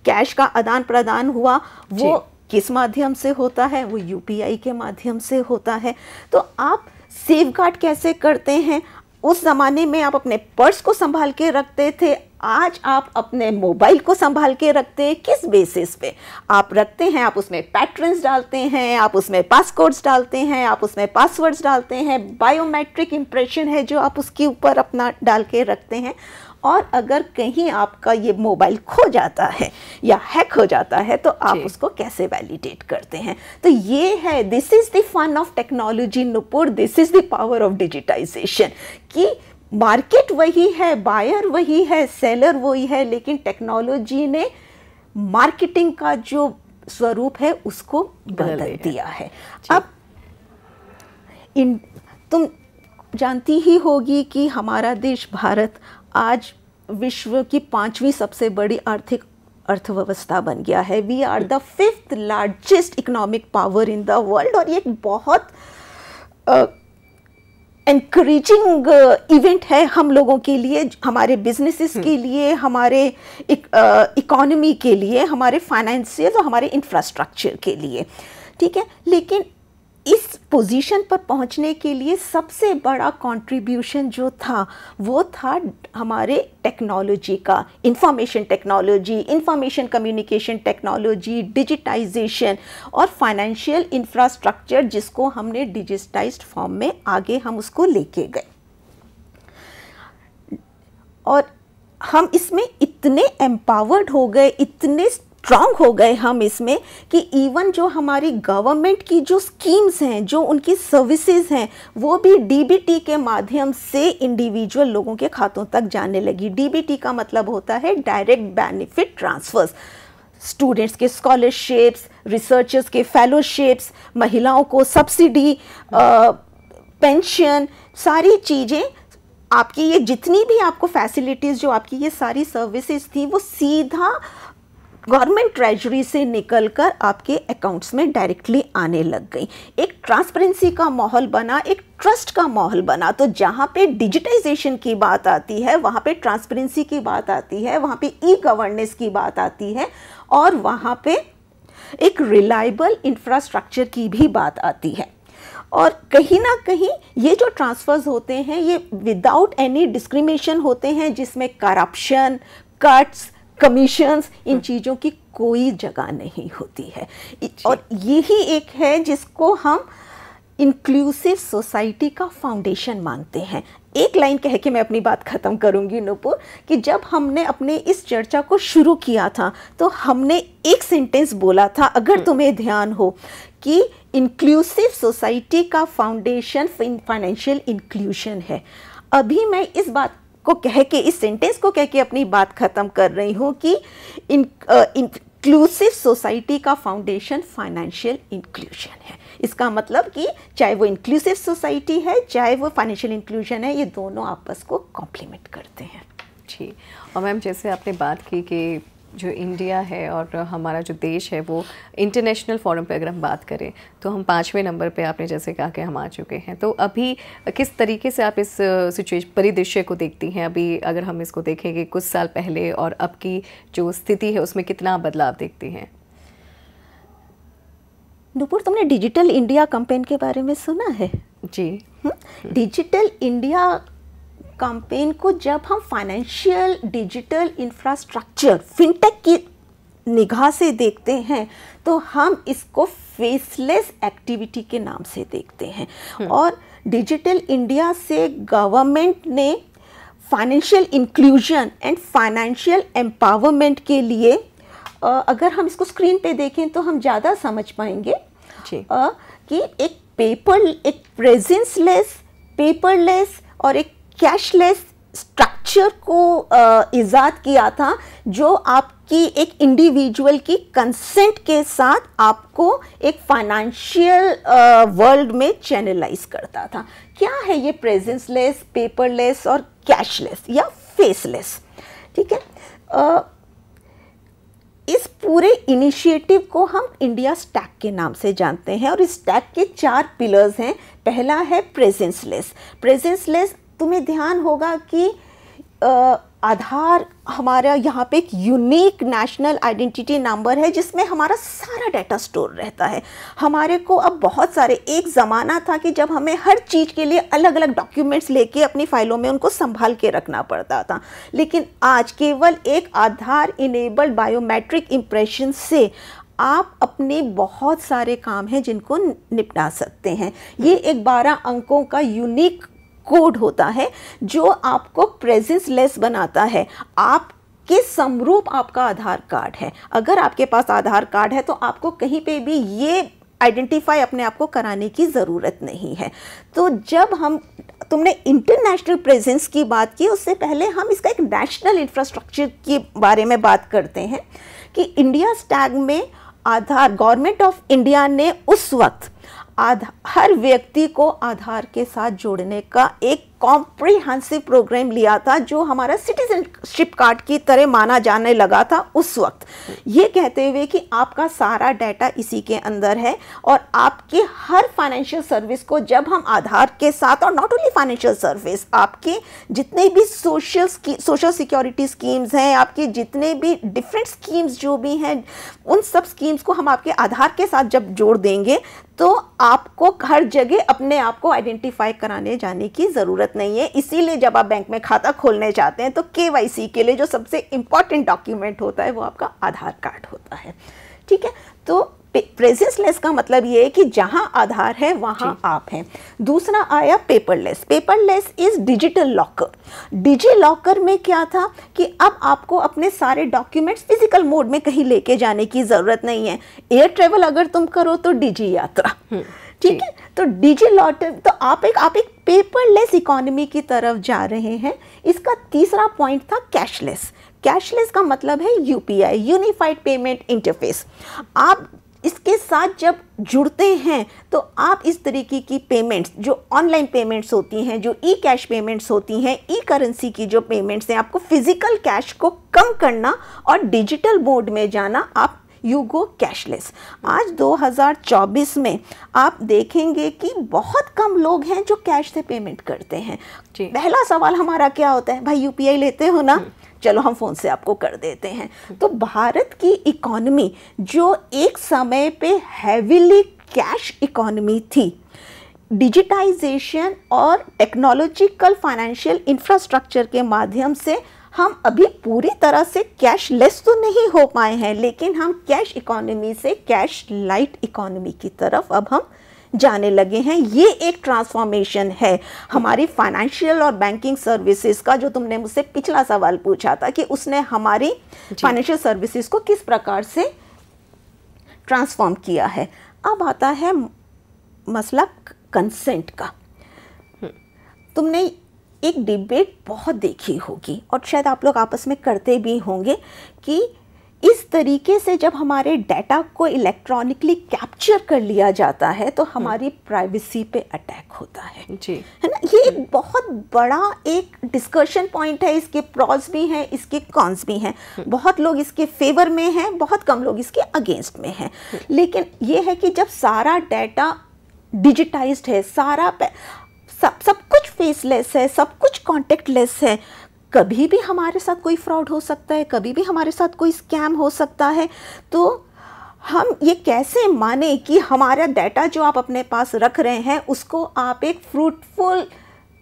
कैश का आदान प्रदान हुआ वो किस माध्यम से होता है वो यू के माध्यम से होता है तो आप सेफ गार्ड कैसे करते हैं उस ज़माने में आप अपने पर्स को संभाल के रखते थे आज आप अपने मोबाइल को संभाल के रखते हैं किस बेसिस पे आप रखते हैं आप उसमें पैटर्न्स डालते हैं आप उसमें पासकोड्स डालते हैं आप उसमें पासवर्ड्स डालते हैं बायोमेट्रिक इम्प्रेशन है जो आप उसके ऊपर अपना डाल के रखते हैं और अगर कहीं आपका ये मोबाइल खो जाता है या हैक हो जाता है तो आप उसको कैसे वैलिडेट करते हैं तो ये है this is the fun of technology Nupur this is the power of digitization कि मार्केट वही है बायर वही है सेलर वही है लेकिन टेक्नोलॉजी ने मार्केटिंग का जो स्वरूप है उसको बदल दिया है अब इन तुम जानती ही होगी कि हमारा देश भारत आज विश्व की पांचवी सबसे बड़ी आर्थिक अर्थव्यवस्था बन गया है we are the fifth largest economic power in the world और ये एक बहुत इनक्रेजिंग इवेंट uh, है हम लोगों के लिए हमारे बिजनेसेस हम्म। के लिए हमारे इकोनॉमी uh, के लिए हमारे फाइनेंशियल और हमारे इंफ्रास्ट्रक्चर के लिए ठीक है लेकिन इस पोजीशन पर पहुंचने के लिए सबसे बड़ा कंट्रीब्यूशन जो था वो था हमारे टेक्नोलॉजी का information technology information communication technology digitization और फाइनेंशियल इंफ्रास्ट्रक्चर जिसको हमने डिजिटाइज्ड फॉर्म में आगे हम उसको लेके गए और हम इसमें इतने एम्पावर्ड हो गए इतने स्ट्रांग हो गए हम इसमें कि इवन जो हमारी गवर्नमेंट की जो स्कीम्स हैं जो उनकी सर्विसेज हैं वो भी डीबीटी के माध्यम से इंडिविजुअल लोगों के खातों तक जाने लगी डीबीटी का मतलब होता है डायरेक्ट बेनिफिट ट्रांसफर्स स्टूडेंट्स के स्कॉलरशिप्स रिसर्चर्स के फेलोशिप्स महिलाओं को सब्सिडी पेंशन सारी चीज़ें आपकी ये जितनी भी आपको फैसिलिटीज़ जो आपकी ये सारी सर्विसेज थी वो सीधा गवर्नमेंट ट्रेजरी से निकलकर आपके अकाउंट्स में डायरेक्टली आने लग गई एक ट्रांसपेरेंसी का माहौल बना एक ट्रस्ट का माहौल बना तो जहाँ पे डिजिटाइजेशन की बात आती है वहाँ पे ट्रांसपेरेंसी की बात आती है वहाँ पे ई गवर्नेंस की बात आती है और वहाँ पे एक रिलायबल इंफ्रास्ट्रक्चर की भी बात आती है और कहीं ना कहीं ये जो ट्रांसफ़र्स होते हैं ये विदाउट एनी डिस्क्रिमिनेशन होते हैं जिसमें करप्शन कट्स कमीशंस इन हाँ। चीज़ों की कोई जगह नहीं होती है और यही एक है जिसको हम इंक्लूसिव सोसाइटी का फाउंडेशन मानते हैं एक लाइन कह के मैं अपनी बात ख़त्म करूंगी नूपुर कि जब हमने अपने इस चर्चा को शुरू किया था तो हमने एक सेंटेंस बोला था अगर हाँ। तुम्हें ध्यान हो कि इंक्लूसिव सोसाइटी का फाउंडेशन फाइनेंशियल इंक्लूशन है अभी मैं इस बात को कह के इस सेंटेंस को कह के अपनी बात ख़त्म कर रही हूँ कि इन इंक्लूसिव सोसाइटी का फाउंडेशन फाइनेंशियल इंक्लूजन है इसका मतलब कि चाहे वो इंक्लूसिव सोसाइटी है चाहे वो फाइनेंशियल इंक्लूजन है ये दोनों आपस को कॉम्प्लीमेंट करते हैं जी और मैम जैसे आपने बात की कि जो इंडिया है और हमारा जो देश है वो इंटरनेशनल फोरम पे अगर हम बात करें तो हम पाँचवें नंबर पे आपने जैसे कहा कि हम आ चुके हैं तो अभी किस तरीके से आप इस सिचुएशन परिदृश्य को देखती हैं अभी अगर हम इसको देखेंगे कुछ साल पहले और अब की जो स्थिति है उसमें कितना बदलाव देखती हैं नुपुर तुमने डिजिटल इंडिया कंपेन के बारे में सुना है जी डिजिटल हम्म? इंडिया कंपेन को जब हम फाइनेंशियल डिजिटल इंफ्रास्ट्रक्चर फिनटेक की निगाह से देखते हैं तो हम इसको फेसलेस एक्टिविटी के नाम से देखते हैं हम्म। और डिजिटल इंडिया से गवर्नमेंट ने financial inclusion and financial empowerment के लिए अगर हम इसको स्क्रीन पे देखें तो हम ज़्यादा समझ पाएंगे कि एक पेपर एक प्रेजेंसलेस पेपरलेस और एक कैशलेस स्ट्रक्चर को ईजाद किया था जो आपकी एक इंडिविजुअल की कंसेंट के साथ आपको एक फाइनेंशियल वर्ल्ड में चैनलाइज करता था क्या है ये प्रेजेंसलेस पेपरलेस और कैशलेस या फेसलेस ठीक है आ, इस पूरे इनिशिएटिव को हम इंडिया स्टैक के नाम से जानते हैं और इस स्टैक के चार पिलर्स हैं पहला है प्रेजेंसलेस प्रेजेंसलेस तुम्हें ध्यान होगा कि आधार हमारा यहाँ पे एक यूनिक नेशनल आइडेंटिटी नंबर है जिसमें हमारा सारा डाटा स्टोर रहता है हमारे को अब बहुत सारे एक ज़माना था कि जब हमें हर चीज़ के लिए अलग अलग डॉक्यूमेंट्स लेके अपनी फ़ाइलों में उनको संभाल के रखना पड़ता था लेकिन आज केवल एक आधार इनेबल्ड बायोमेट्रिक इम्प्रेशन से आप अपने बहुत सारे काम हैं जिनको निपटा सकते हैं ये एक बारह अंकों का यूनिक कोड होता है जो आपको प्रेजेंस लेस बनाता है आप के समरूप आपका आधार कार्ड है अगर आपके पास आधार कार्ड है तो आपको कहीं पे भी ये आइडेंटिफाई अपने आप को कराने की ज़रूरत नहीं है तो जब हम तुमने इंटरनेशनल प्रेजेंस की बात की उससे पहले हम इसका एक नेशनल इंफ्रास्ट्रक्चर के बारे में बात करते हैं कि इंडिया स्टैग में आधार गवर्नमेंट ऑफ इंडिया ने उस वक्त आधार हर व्यक्ति को आधार के साथ जोड़ने का एक कॉम्प्रीहसिव प्रोग्राम लिया था जो हमारा सिटीजनशिप कार्ड की तरह माना जाने लगा था उस वक्त ये कहते हुए कि आपका सारा डाटा इसी के अंदर है और आपके हर फाइनेंशियल सर्विस को जब हम आधार के साथ और नॉट ओनली फाइनेंशियल सर्विस आपके जितने भी सोशल सोशल सिक्योरिटी स्कीम्स हैं आपके जितने भी डिफरेंट स्कीम्स जो भी हैं उन सब स्कीम्स को हम आपके आधार के साथ जब जोड़ देंगे तो आपको हर जगह अपने आप को आइडेंटिफाई कराने जाने की ज़रूरत जरूरत नहीं है इसीलिए जब आप बैंक में खाता खोलने जाते हैं तो के के लिए जो सबसे इंपॉर्टेंट डॉक्यूमेंट होता है वो आपका आधार कार्ड होता है ठीक है तो प्रेजेंसलेस का मतलब ये है कि जहाँ आधार है वहाँ आप हैं दूसरा आया paperless paperless is digital locker digi locker में क्या था कि अब आपको अपने सारे डॉक्यूमेंट्स फिजिकल मोड में कहीं लेके जाने की ज़रूरत नहीं है एयर ट्रेवल अगर तुम करो तो डिजी यात्रा हम्म। ठीक है तो डिजी लॉटर तो आप एक आप एक पेपरलेस इकोनॉमी की तरफ जा रहे हैं इसका तीसरा पॉइंट था कैशलेस कैशलेस का मतलब है यूपीआई यूनिफाइड पेमेंट इंटरफेस आप इसके साथ जब जुड़ते हैं तो आप इस तरीके की पेमेंट्स जो ऑनलाइन पेमेंट्स होती हैं जो ई कैश पेमेंट्स होती हैं ई करेंसी की जो पेमेंट्स हैं आपको फिजिकल कैश को कम करना और डिजिटल मोड में जाना आप यू गो कैशलेस आज 2024 में आप देखेंगे कि बहुत कम लोग हैं जो कैश से पेमेंट करते हैं पहला सवाल हमारा क्या होता है भाई यूपीआई लेते हो ना हम्म। चलो हम फ़ोन से आपको कर देते हैं हम्म। तो भारत की इकॉनमी जो एक समय पे हैविली कैश इकॉनमी थी डिजिटाइजेशन और टेक्नोलॉजिकल फाइनेंशियल इंफ्रास्ट्रक्चर के माध्यम से हम अभी पूरी तरह से कैश लेस तो नहीं हो पाए हैं लेकिन हम कैश इकोनॉमी से कैश लाइट इकोनॉमी की तरफ अब हम जाने लगे हैं ये एक ट्रांसफॉर्मेशन है हमारी फाइनेंशियल और बैंकिंग सर्विसेज का जो तुमने मुझसे पिछला सवाल पूछा था कि उसने हमारी फाइनेंशियल सर्विसेज को किस प्रकार से ट्रांसफॉर्म किया है अब आता है मसला कंसेंट का हम्म। तुमने एक डिबेट बहुत देखी होगी और शायद आप लोग आपस में करते भी होंगे कि इस तरीके से जब हमारे डाटा को इलेक्ट्रॉनिकली कैप्चर कर लिया जाता है तो हम्म। हमारी प्राइवेसी पे अटैक होता है जी है ना ये एक बहुत बड़ा एक डिस्कशन पॉइंट है इसके प्रॉज भी हैं इसके कॉन्स भी हैं हम्म। बहुत लोग इसके फेवर में हैं बहुत कम लोग इसके अगेंस्ट में हैं हम्म। लेकिन ये है कि जब सारा डाटा डिजिटाइज्ड है सारा सब सब कुछ फेसलेस है सब कुछ लेस है कभी भी हमारे साथ कोई फ्रॉड हो सकता है कभी भी हमारे साथ कोई स्कैम हो सकता है तो हम ये कैसे माने कि हमारा डाटा जो आप अपने पास रख रहे हैं उसको आप एक फ्रूटफुल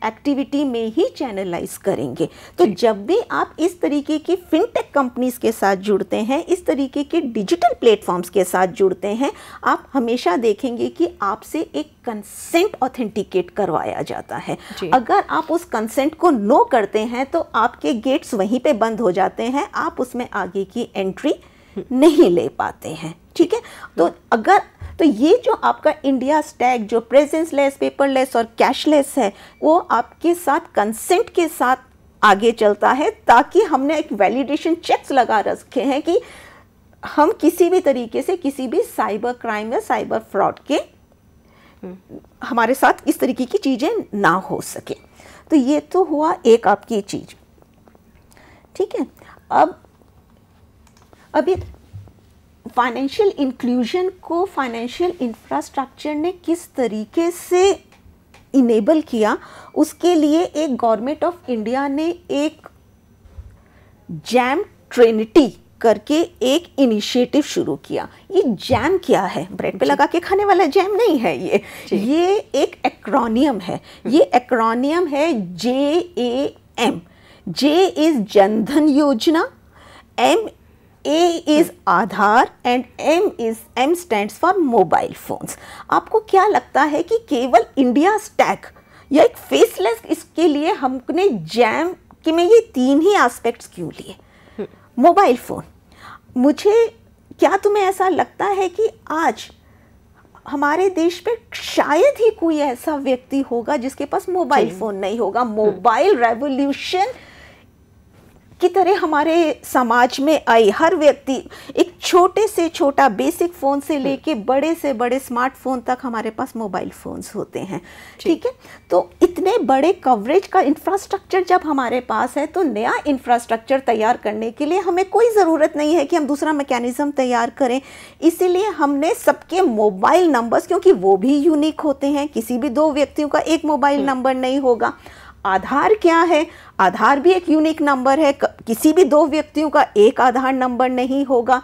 एक्टिविटी में ही चैनलाइज करेंगे तो जब भी आप इस तरीके की फिनटेक कंपनीज के साथ जुड़ते हैं इस तरीके के डिजिटल प्लेटफॉर्म्स के साथ जुड़ते हैं आप हमेशा देखेंगे कि आपसे एक कंसेंट ऑथेंटिकेट करवाया जाता है अगर आप उस कंसेंट को नो करते हैं तो आपके गेट्स वहीं पे बंद हो जाते हैं आप उसमें आगे की एंट्री हम्म। नहीं ले पाते हैं ठीक है तो हम्म। अगर तो ये जो आपका इंडिया स्टैग जो प्रेजेंस लेस पेपर लेस और कैशलेस है वो आपके साथ कंसेंट के साथ आगे चलता है ताकि हमने एक वैलिडेशन चेक्स लगा रखे हैं कि हम किसी भी तरीके से किसी भी साइबर क्राइम या साइबर फ्रॉड के हम्म। हमारे साथ इस तरीके की चीज़ें ना हो सके तो ये तो हुआ एक आपकी चीज़ ठीक है अब अभी फाइनेंशियल इंक्लूजन को फाइनेंशियल इंफ्रास्ट्रक्चर ने किस तरीके से इनेबल किया उसके लिए एक गवर्नमेंट ऑफ इंडिया ने एक जैम ट्रेनिटी करके एक इनिशिएटिव शुरू किया ये जैम क्या है ब्रेड पे लगा के खाने वाला जैम नहीं है ये ये एक एक्रोनियम है ये एक्रोनियम है J A M J is Jan Dhan Yojana M A is Aadhaar and M is M stands for mobile phones आपको क्या लगता है कि केवल इंडिया स्टैक या एक फेसलेस इसके लिए हमने जैम कि मैं ये तीन ही एस्पेक्ट्स क्यों लिए मोबाइल फ़ोन मुझे क्या तुम्हें ऐसा लगता है कि आज हमारे देश में शायद ही कोई ऐसा व्यक्ति होगा जिसके पास मोबाइल फ़ोन नहीं होगा मोबाइल हम्म। रेवोल्यूशन की तरह हमारे समाज में आई हर व्यक्ति एक छोटे से छोटा बेसिक फ़ोन से हम्म। लेके बड़े से बड़े स्मार्टफोन तक हमारे पास मोबाइल फ़ोन्स होते हैं ठीक है तो इतने बड़े कवरेज का इंफ्रास्ट्रक्चर जब हमारे पास है तो नया इंफ्रास्ट्रक्चर तैयार करने के लिए हमें कोई ज़रूरत नहीं है कि हम दूसरा मैकेनिज़्म तैयार करें इसीलिए हमने सबके मोबाइल नंबर्स क्योंकि वो भी यूनिक होते हैं किसी भी दो व्यक्तियों का एक मोबाइल हम्म। नंबर नहीं होगा आधार क्या है आधार भी एक यूनिक नंबर है किसी भी दो व्यक्तियों का एक आधार नंबर नहीं होगा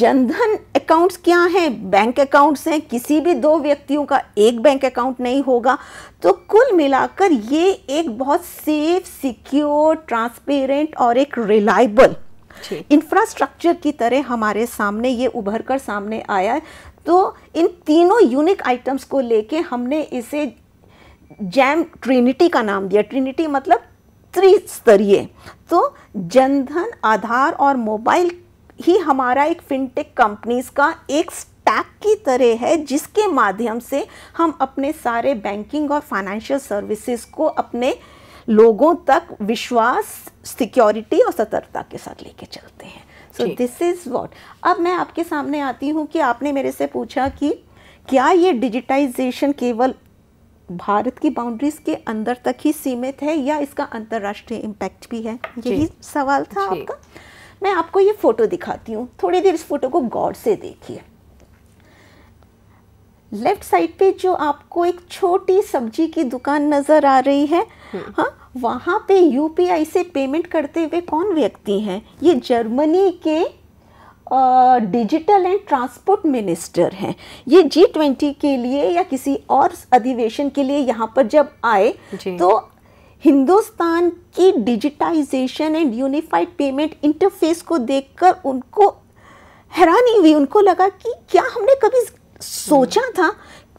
जनधन अकाउंट्स क्या हैं बैंक अकाउंट्स हैं किसी भी दो व्यक्तियों का एक बैंक अकाउंट नहीं होगा तो कुल मिलाकर ये एक बहुत सेफ सिक्योर ट्रांसपेरेंट और एक रिलायबल इंफ्रास्ट्रक्चर की तरह हमारे सामने ये उभर कर सामने आया तो इन तीनों यूनिक आइटम्स को लेके हमने इसे जैम ट्रिनिटी का नाम दिया ट्रिनिटी मतलब त्रिस्तरीय तो जनधन आधार और मोबाइल ही हमारा एक फिनटेक कंपनीज का एक स्टैक की तरह है जिसके माध्यम से हम अपने सारे बैंकिंग और फाइनेंशियल सर्विसेज को अपने लोगों तक विश्वास सिक्योरिटी और सतर्कता के साथ लेके चलते हैं सो दिस इज़ वॉट अब मैं आपके सामने आती हूँ कि आपने मेरे से पूछा कि क्या ये डिजिटाइजेशन केवल भारत की बाउंड्रीज के अंदर तक ही सीमित है या इसका अंतर्राष्ट्रीय इम्पैक्ट भी है यही सवाल था आपका मैं आपको ये फ़ोटो दिखाती हूँ थोड़ी देर इस फोटो को गौर से देखिए लेफ्ट साइड पे जो आपको एक छोटी सब्जी की दुकान नज़र आ रही है हम्म। हाँ वहाँ पे यूपीआई से पेमेंट करते हुए कौन व्यक्ति हैं ये जर्मनी के डिजिटल एंड ट्रांसपोर्ट मिनिस्टर हैं ये जी ट्वेंटी के लिए या किसी और अधिवेशन के लिए यहाँ पर जब आए तो हिंदुस्तान की digitization and unified payment interface को देखकर उनको हैरानी हुई उनको लगा कि क्या हमने कभी सोचा था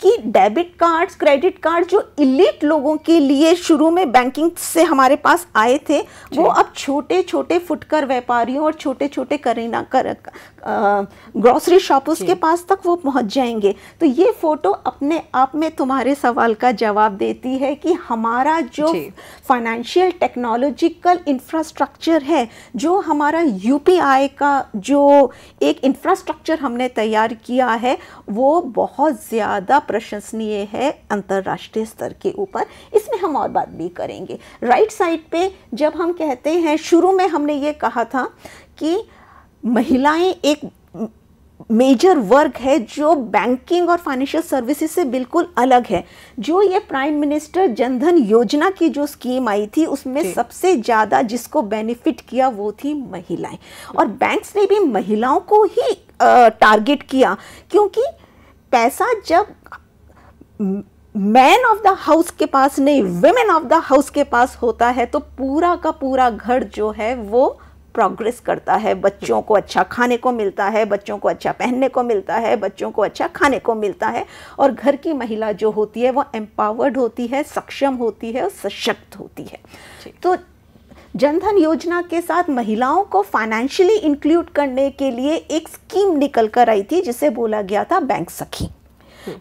कि डेबिट कार्ड्स क्रेडिट कार्ड जो इलीट लोगों के लिए शुरू में बैंकिंग से हमारे पास आए थे वो अब छोटे छोटे फुटकर व्यापारियों और छोटे छोटे करीना कर, ग्रॉसरी शॉपर्स के पास तक वो पहुंच जाएंगे तो ये फ़ोटो अपने आप में तुम्हारे सवाल का जवाब देती है कि हमारा जो फाइनेंशियल टेक्नोलॉजिकल इंफ्रास्ट्रक्चर है जो हमारा यूपीआई का जो एक इंफ्रास्ट्रक्चर हमने तैयार किया है वो बहुत ज़्यादा प्रशंसनीय है अंतर्राष्ट्रीय स्तर के ऊपर इसमें हम और बात भी करेंगे राइट साइड पे जब हम कहते हैं शुरू में हमने ये कहा था कि महिलाएं एक मेजर वर्ग है जो बैंकिंग और फाइनेंशियल सर्विसेज से बिल्कुल अलग है जो ये प्राइम मिनिस्टर जनधन योजना की जो स्कीम आई थी उसमें सबसे ज़्यादा जिसको बेनिफिट किया वो थी महिलाएं और बैंक्स ने भी महिलाओं को ही टारगेट किया क्योंकि पैसा जब मैन ऑफ द हाउस के पास नहीं वेमेन ऑफ द हाउस के पास होता है तो पूरा का पूरा घर जो है वो प्रोग्रेस करता है बच्चों को अच्छा खाने को मिलता है बच्चों को अच्छा पहनने को मिलता है बच्चों को अच्छा खाने को मिलता है और घर की महिला जो होती है वो एम्पावर्ड होती है सक्षम होती है और सशक्त होती है तो जनधन योजना के साथ महिलाओं को फाइनेंशियली इंक्लूड करने के लिए एक स्कीम निकल कर आई थी जिसे बोला गया था बैंक सखी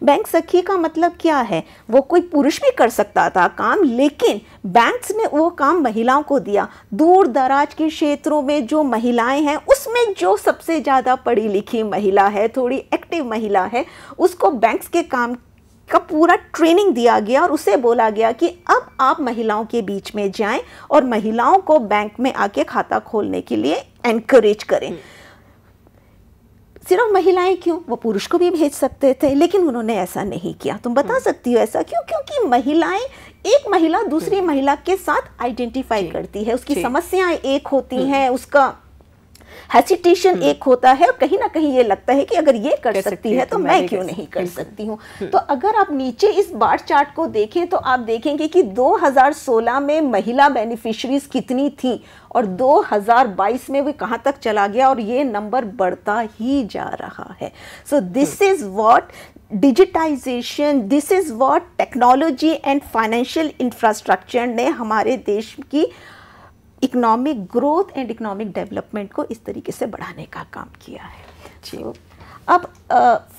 बैंक सखी का मतलब क्या है वो कोई पुरुष भी कर सकता था काम लेकिन बैंक्स में वो काम महिलाओं को दिया दूर दराज के क्षेत्रों में जो महिलाएं हैं उसमें जो सबसे ज़्यादा पढ़ी लिखी महिला है थोड़ी एक्टिव महिला है उसको बैंक्स के काम का पूरा ट्रेनिंग दिया गया और उसे बोला गया कि अब आप महिलाओं के बीच में जाएं और महिलाओं को बैंक में आके खाता खोलने के लिए एनकरेज करें सिर्फ महिलाएं क्यों वो पुरुष को भी भेज सकते थे लेकिन उन्होंने ऐसा नहीं किया तुम बता हम्म। सकती हो ऐसा क्यों क्योंकि महिलाएं एक महिला दूसरी हम्म। महिला के साथ आइडेंटिफाई करती है उसकी समस्याएं एक होती हम्म। हैं उसका हेसिटेशन hmm. एक होता है और कहीं ना कहीं ये लगता है कि अगर ये कर सकती सकती है तो मैं क्यों नहीं कर सकती हूँ तो अगर आप नीचे इस बार चार्ट को देखें तो आप देखेंगे कि 2016 में महिला बेनिफिशरीज कितनी थी और 2022 में वे कहाँ तक चला गया और ये नंबर बढ़ता ही जा रहा है so this is what digitization this is what technology and financial infrastructure ने हमारे देश की economic growth and economic development को इस तरीके से बढ़ाने का काम किया है जी तो अब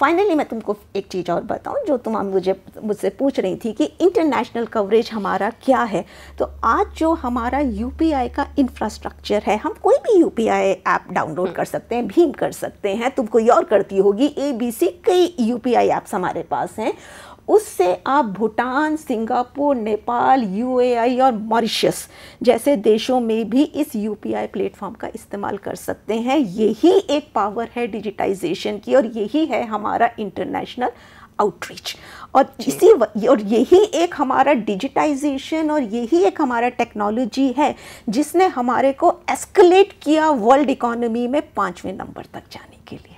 फाइनली मैं तुमको एक चीज़ और बताऊं जो तुम मुझे मुझसे पूछ रही थी कि इंटरनेशनल कवरेज हमारा क्या है तो आज जो हमारा यूपीआई का इंफ्रास्ट्रक्चर है हम कोई भी यूपीआई ऐप डाउनलोड कर सकते हैं भीम कर सकते हैं तुमको कोई और करती होगी ए बी सी कई यूपीआई ऐप्स हमारे पास हैं उससे आप भूटान सिंगापुर नेपाल यूएई और मॉरिशस जैसे देशों में भी इस यूपीआई प्लेटफॉर्म का इस्तेमाल कर सकते हैं यही एक पावर है डिजिटाइजेशन की और यही है हमारा इंटरनेशनल आउटरीच और इसी और यही एक हमारा डिजिटाइजेशन और यही एक हमारा टेक्नोलॉजी है जिसने हमारे को एस्केलेट किया वर्ल्ड इकोनॉमी में पाँचवें नंबर तक जाने के लिए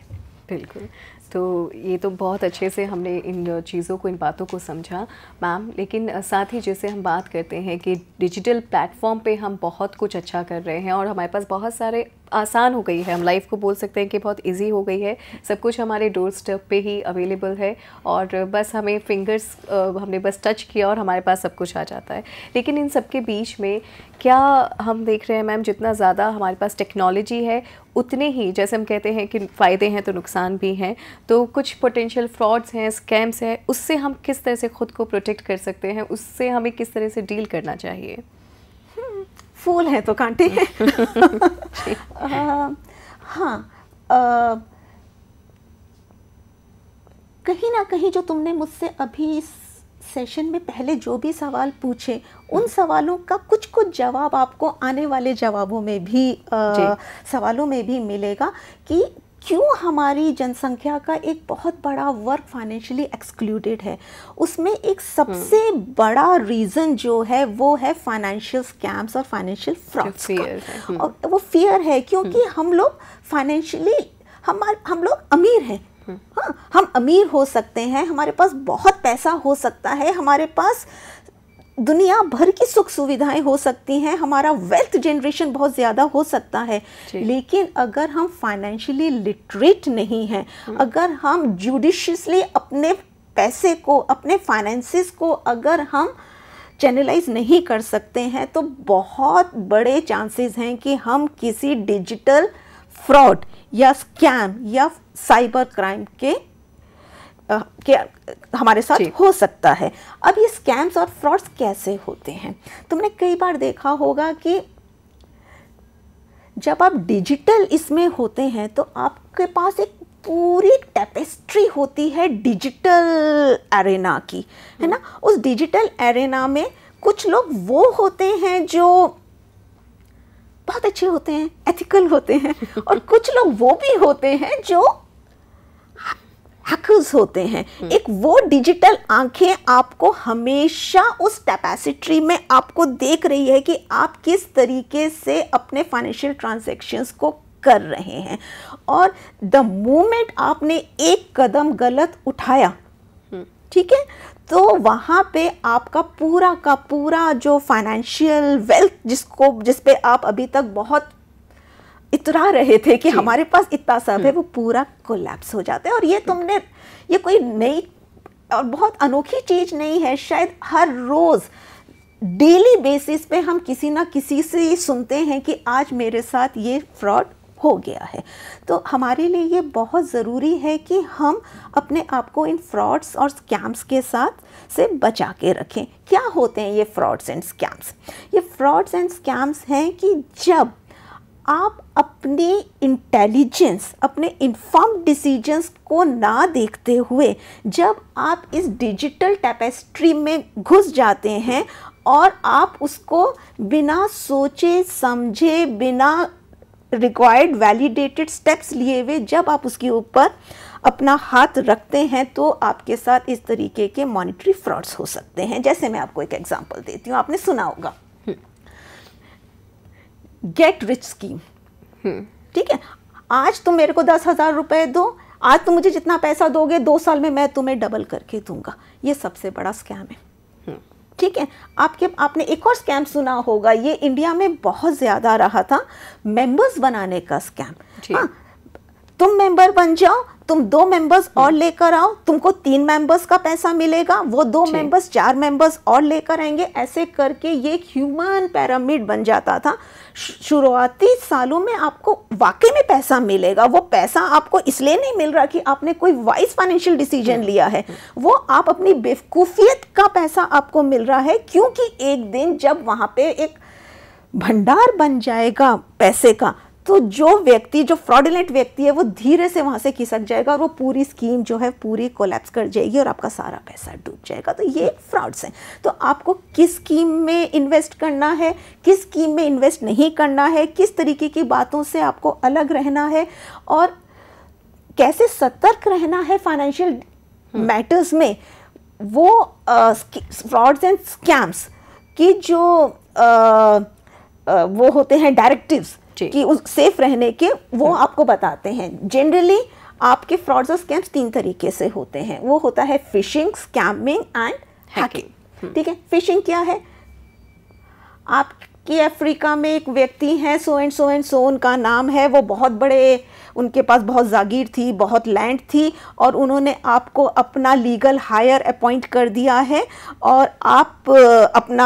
बिल्कुल तो ये तो बहुत अच्छे से हमने इन चीज़ों को इन बातों को समझा मैम लेकिन साथ ही जैसे हम बात करते हैं कि डिजिटल प्लेटफॉर्म पे हम बहुत कुछ अच्छा कर रहे हैं और हमारे पास बहुत सारे आसान हो गई है हम लाइफ को बोल सकते हैं कि बहुत ईजी हो गई है सब कुछ हमारे डोर स्टेप पर ही अवेलेबल है और बस हमें फिंगर्स हमने बस टच किया और हमारे पास सब कुछ आ जाता है लेकिन इन सब के बीच में क्या हम देख रहे हैं मैम जितना ज़्यादा हमारे पास टेक्नोलॉजी है उतने ही जैसे हम कहते हैं कि फ़ायदे हैं तो नुकसान भी हैं तो कुछ पोटेंशियल फ्रॉड्स हैं स्कैम्स हैं उससे हम किस तरह से ख़ुद को प्रोटेक्ट कर सकते हैं उससे हमें किस तरह से डील करना चाहिए फूल हैं तो कांटे हैं हाँ कहीं ना कहीं जो तुमने मुझसे अभी इस सेशन में पहले जो भी सवाल पूछे उन सवालों का कुछ कुछ जवाब आपको आने वाले जवाबों में भी आ, सवालों में भी मिलेगा कि क्यों हमारी जनसंख्या का एक बहुत बड़ा वर्क फाइनेंशियली एक्सक्लूडेड है उसमें एक सबसे हम्म। बड़ा रीज़न जो है वो है फाइनेंशियल स्कैम्स और फाइनेंशियल फ्रॉड्स हम्म। और वो फियर है क्योंकि हम्म। हम लोग फाइनेंशियली हमारे हम लोग अमीर हैं हाँ हम अमीर हो सकते हैं हमारे पास बहुत पैसा हो सकता है हमारे पास दुनिया भर की सुख सुविधाएं हो सकती हैं हमारा वेल्थ जनरेशन बहुत ज़्यादा हो सकता है लेकिन अगर हम फाइनेंशियली लिटरेट नहीं हैं हम्म। अगर हम जुडिशली अपने पैसे को अपने फाइनेंसिस को अगर हम चैनलाइज नहीं कर सकते हैं तो बहुत बड़े चांसेस हैं कि हम किसी डिजिटल फ्रॉड या स्कैम या साइबर क्राइम के के हमारे साथ हो सकता है अब ये स्कैम्स और फ्रॉड्स कैसे होते हैं तुमने कई बार देखा होगा कि जब आप डिजिटल इसमें होते हैं तो आपके पास एक पूरी टेपेस्ट्री होती है डिजिटल एरेना की है ना हम्म। उस डिजिटल एरेना में कुछ लोग वो होते हैं जो बहुत अच्छे होते हैं एथिकल होते हैं और कुछ लोग वो भी होते हैं जो हैकर्स होते हैं हम्म। एक वो डिजिटल आंखें आपको हमेशा उस कैपेसिटी में आपको देख रही है कि आप किस तरीके से अपने फाइनेंशियल ट्रांजेक्शन्स को कर रहे हैं और द मोमेंट आपने एक कदम गलत उठाया हम्म। ठीक है तो वहाँ पे आपका पूरा का पूरा जो फाइनेंशियल वेल्थ जिसको जिस पे आप अभी तक बहुत इतरा रहे थे कि हमारे पास इतना सब है हम्म। वो पूरा कोलैप्स हो जाता है और ये तुमने ये कोई नई और बहुत अनोखी चीज़ नहीं है शायद हर रोज़ डेली बेसिस पे हम किसी ना किसी से सुनते हैं कि आज मेरे साथ ये फ्रॉड हो गया है तो हमारे लिए ये बहुत ज़रूरी है कि हम अपने आप को इन फ्रॉड्स और स्कैम्स के साथ से बचा के रखें क्या होते हैं ये फ्रॉड्स एंड स्कैम्स ये फ्रॉड्स एंड स्कैम्स हैं कि जब आप अपने इंटेलिजेंस अपने इन्फॉर्म डिसीजंस को ना देखते हुए जब आप इस डिजिटल टेपेस्ट्री में घुस जाते हैं और आप उसको बिना सोचे समझे बिना रिक्वायर्ड वैलिडेटेड स्टेप्स लिए हुए जब आप उसके ऊपर अपना हाथ रखते हैं तो आपके साथ इस तरीके के मॉनिटरी फ्रॉड्स हो सकते हैं जैसे मैं आपको एक एग्जांपल देती हूँ आपने सुना होगा गेट रिच स्कीम ठीक है आज तुम मेरे को दस हज़ार रुपए दो आज तुम मुझे जितना पैसा दोगे दो साल में मैं तुम्हें डबल करके दूंगा ये सबसे बड़ा स्कैम है ठीक है आपके आपने एक और स्कैम सुना होगा ये इंडिया में बहुत ज़्यादा रहा था मेंबर्स बनाने का स्कैम हाँ तुम मेंबर बन जाओ तुम दो मेंबर्स और हम्म। लेकर आओ तुमको तीन मेंबर्स का पैसा मिलेगा वो दो मेंबर्स चार मेंबर्स और लेकर आएंगे ऐसे करके ये एक ह्यूमन पैरामिड बन जाता था शुरुआती सालों में आपको वाकई में पैसा मिलेगा वो पैसा आपको इसलिए नहीं मिल रहा कि आपने कोई वाइज फाइनेंशियल डिसीजन लिया है हम्म। वो आप अपनी बेवकूफ़ियत का पैसा आपको मिल रहा है क्योंकि एक दिन जब वहाँ पे एक भंडार बन जाएगा पैसे का तो जो व्यक्ति जो फ्रॉडुलेंट व्यक्ति है वो धीरे से वहाँ से खिसक जाएगा और वो पूरी स्कीम जो है पूरी कोलेप्स कर जाएगी और आपका सारा पैसा डूब जाएगा तो ये फ्रॉड्स हैं तो आपको किस स्कीम में इन्वेस्ट करना है किस स्कीम में इन्वेस्ट नहीं करना है किस तरीके की बातों से आपको अलग रहना है और कैसे सतर्क रहना है फाइनेंशियल मैटर्स हम्म। में वो फ्रॉड्स एंड स्कैम्स की जो आ, आ, वो होते हैं डायरेक्टिव्स कि उस सेफ रहने के वो हम्म। आपको बताते हैं जनरली आपके फ्रॉड्स और स्कैम्स तीन तरीके से होते हैं वो होता है फिशिंग स्कैमिंग एंड हैकिंग ठीक है फिशिंग क्या है आपकी अफ्रीका में एक व्यक्ति है so and so and so उनका नाम है वो बहुत बड़े उनके पास बहुत जागीर थी बहुत लैंड थी और उन्होंने आपको अपना लीगल हायर अपॉइंट कर दिया है और आप अपना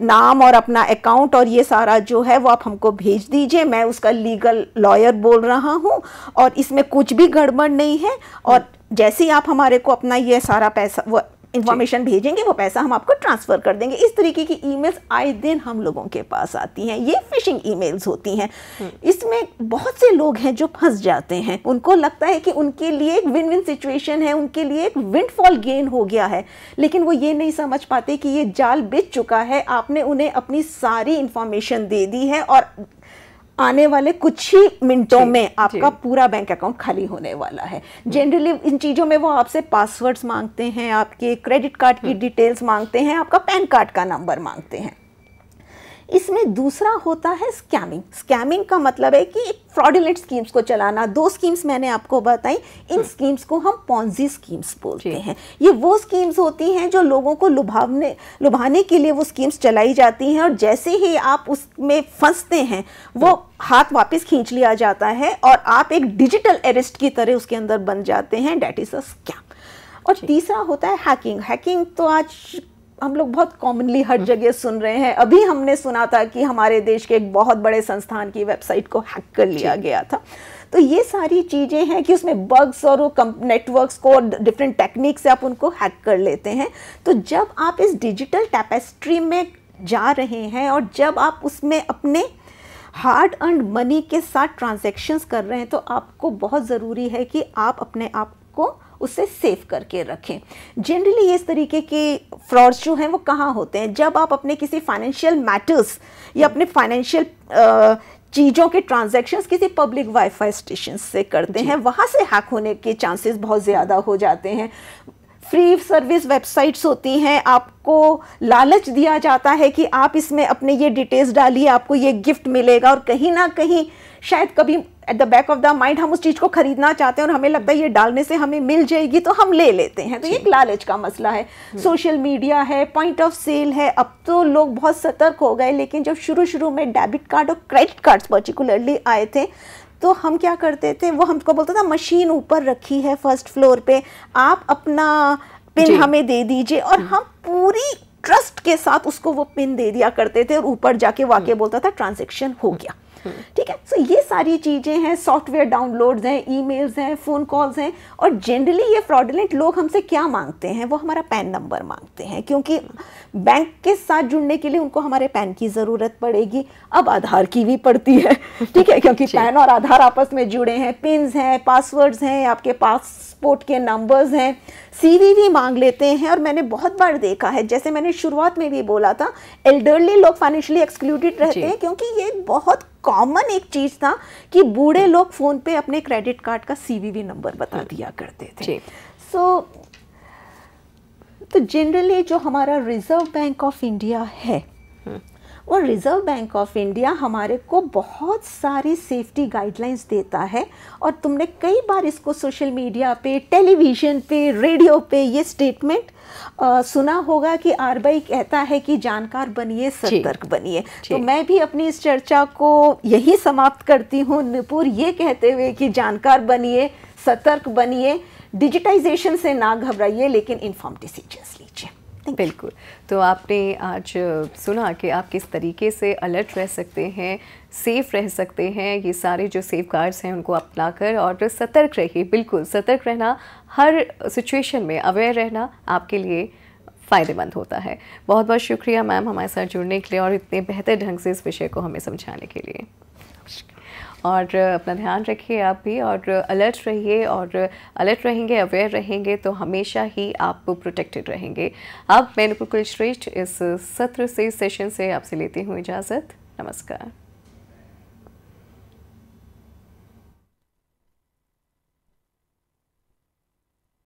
नाम और अपना अकाउंट और ये सारा जो है वो आप हमको भेज दीजिए मैं उसका लीगल लॉयर बोल रहा हूँ और इसमें कुछ भी गड़बड़ नहीं है और जैसे ही आप हमारे को अपना ये सारा पैसा वो इंफॉर्मेशन भेजेंगे वो पैसा हम आपको ट्रांसफ़र कर देंगे इस तरीके की ईमेल्स आए दिन हम लोगों के पास आती हैं ये फिशिंग ईमेल्स होती हैं हम्म। इसमें बहुत से लोग हैं जो फंस जाते हैं उनको लगता है कि उनके लिए एक विन विन सिचुएशन है उनके लिए एक विंडफॉल गेन हो गया है लेकिन वो ये नहीं समझ पाते कि ये जाल बेच चुका है आपने उन्हें अपनी सारी इन्फॉर्मेशन दे दी है और आने वाले कुछ ही मिनटों में आपका पूरा बैंक अकाउंट खाली होने वाला है जनरली इन चीज़ों में वो आपसे पासवर्ड्स मांगते हैं आपके क्रेडिट कार्ड की डिटेल्स हम्म। मांगते हैं आपका पैन कार्ड का नंबर मांगते हैं इसमें दूसरा होता है स्कैमिंग स्कैमिंग का मतलब है कि फ्रॉडुलेंट स्कीम्स को चलाना दो स्कीम्स मैंने आपको बताई इन स्कीम्स हाँ। को हम पॉन्जी स्कीम्स बोलते हैं ये वो स्कीम्स होती हैं जो लोगों को लुभावने लुभाने के लिए वो स्कीम्स चलाई जाती हैं और जैसे ही आप उसमें फंसते हैं वो हाँ। हाथ वापस खींच लिया जाता है और आप एक डिजिटल एरिस्ट की तरह उसके अंदर बन जाते हैं डैट इज़ अ स्कैम और तीसरा होता है हैकिंग हैकिंग तो आज हम लोग बहुत कॉमनली हर हम्म। जगह सुन रहे हैं अभी हमने सुना था कि हमारे देश के एक बहुत बड़े संस्थान की वेबसाइट को हैक कर लिया गया था तो ये सारी चीज़ें हैं कि उसमें बग्स और वो नेटवर्क्स को डिफरेंट टेक्निक से आप उनको हैक कर लेते हैं तो जब आप इस डिजिटल टेपेस्ट्री में जा रहे हैं और जब आप उसमें अपने हार्ड अर्न मनी के साथ ट्रांजेक्शन्स कर रहे हैं तो आपको बहुत ज़रूरी है कि आप अपने आप को उसे सेव करके रखें जनरली इस तरीके के फ्रॉड्स जो हैं वो कहाँ होते हैं जब आप अपने किसी फाइनेंशियल मैटर्स या अपने फाइनेंशियल चीज़ों के ट्रांजैक्शंस किसी पब्लिक वाईफाई स्टेशन से करते हैं वहाँ से हैक होने के चांसेस बहुत ज़्यादा हो जाते हैं फ्री सर्विस वेबसाइट्स होती हैं आपको लालच दिया जाता है कि आप इसमें अपने ये डिटेल्स डालिए आपको ये गिफ्ट मिलेगा और कहीं ना कहीं शायद कभी at the back of the mind हम उस चीज़ को खरीदना चाहते हैं और हमें लगता है ये डालने से हमें मिल जाएगी तो हम ले लेते हैं तो ये एक लालच का मसला है सोशल हम्म। मीडिया है पॉइंट ऑफ सेल है अब तो लोग बहुत सतर्क हो गए लेकिन जब शुरू शुरू में डेबिट कार्ड और क्रेडिट कार्ड्स पर्टिकुलरली आए थे तो हम क्या करते थे वो हमको बोलता था मशीन ऊपर रखी है फर्स्ट फ्लोर पे आप अपना पिन हमें दे दीजिए और हम्म। हम पूरी ट्रस्ट के साथ उसको वो पिन दे दिया करते थे और ऊपर जाके वाक्य हम्म। बोलता था ट्रांजेक्शन हो गया ठीक है सो ये सारी चीज़ें हैं सॉफ्टवेयर डाउनलोड्स हैं ईमेल्स हैं फ़ोन कॉल्स हैं और जनरली ये फ्रॉडलेंट लोग हमसे क्या मांगते हैं वो हमारा पैन नंबर मांगते हैं क्योंकि बैंक के साथ जुड़ने के लिए उनको हमारे पैन की ज़रूरत पड़ेगी अब आधार की भी पड़ती है ठीक है क्योंकि पैन और आधार आपस में जुड़े हैं पिन हैं पासवर्ड्स हैं आपके पास एक्सपोर्ट के नंबर्स हैं सीवीवी मांग लेते हैं और मैंने बहुत बार देखा है जैसे मैंने शुरुआत में भी बोला था एल्डरली लोग फाइनेंशियली एक्सक्लूडेड रहते हैं क्योंकि ये बहुत कॉमन एक चीज था कि बूढ़े लोग फ़ोन पे अपने क्रेडिट कार्ड का सीवीवी नंबर बता हम्म। दिया करते थे सो so, तो जनरली जो हमारा रिजर्व बैंक ऑफ इंडिया है हम्म। और रिज़र्व बैंक ऑफ इंडिया हमारे को बहुत सारी सेफ्टी गाइडलाइंस देता है और तुमने कई बार इसको सोशल मीडिया पे टेलीविज़न पे रेडियो पे ये स्टेटमेंट सुना होगा कि आर कहता है कि जानकार बनिए सतर्क बनिए तो मैं भी अपनी इस चर्चा को यही समाप्त करती हूँ नुपुर ये कहते हुए कि जानकार बनिए सतर्क बनिए डिजिटाइजेशन से ना घबराइए लेकिन इन्फॉर्म डिसीजन बिल्कुल तो आपने आज सुना कि आप किस तरीके से अलर्ट रह सकते हैं सेफ रह सकते हैं ये सारे जो सेफ गार्ड्स हैं उनको अपना कर और सतर्क रहिए बिल्कुल सतर्क रहना हर सिचुएशन में अवेयर रहना आपके लिए फ़ायदेमंद होता है बहुत बहुत शुक्रिया मैम हमारे साथ जुड़ने के लिए और इतने बेहतर ढंग से इस विषय को हमें समझाने के लिए और अपना ध्यान रखिए आप भी और अलर्ट रहिए और अलर्ट रहेंगे अवेयर रहेंगे तो हमेशा ही आप प्रोटेक्टेड रहेंगे अब मैं नुपुर कुलश्रेष्ठ इस सत्र से सेशन से आपसे लेती हूँ इजाज़त नमस्कार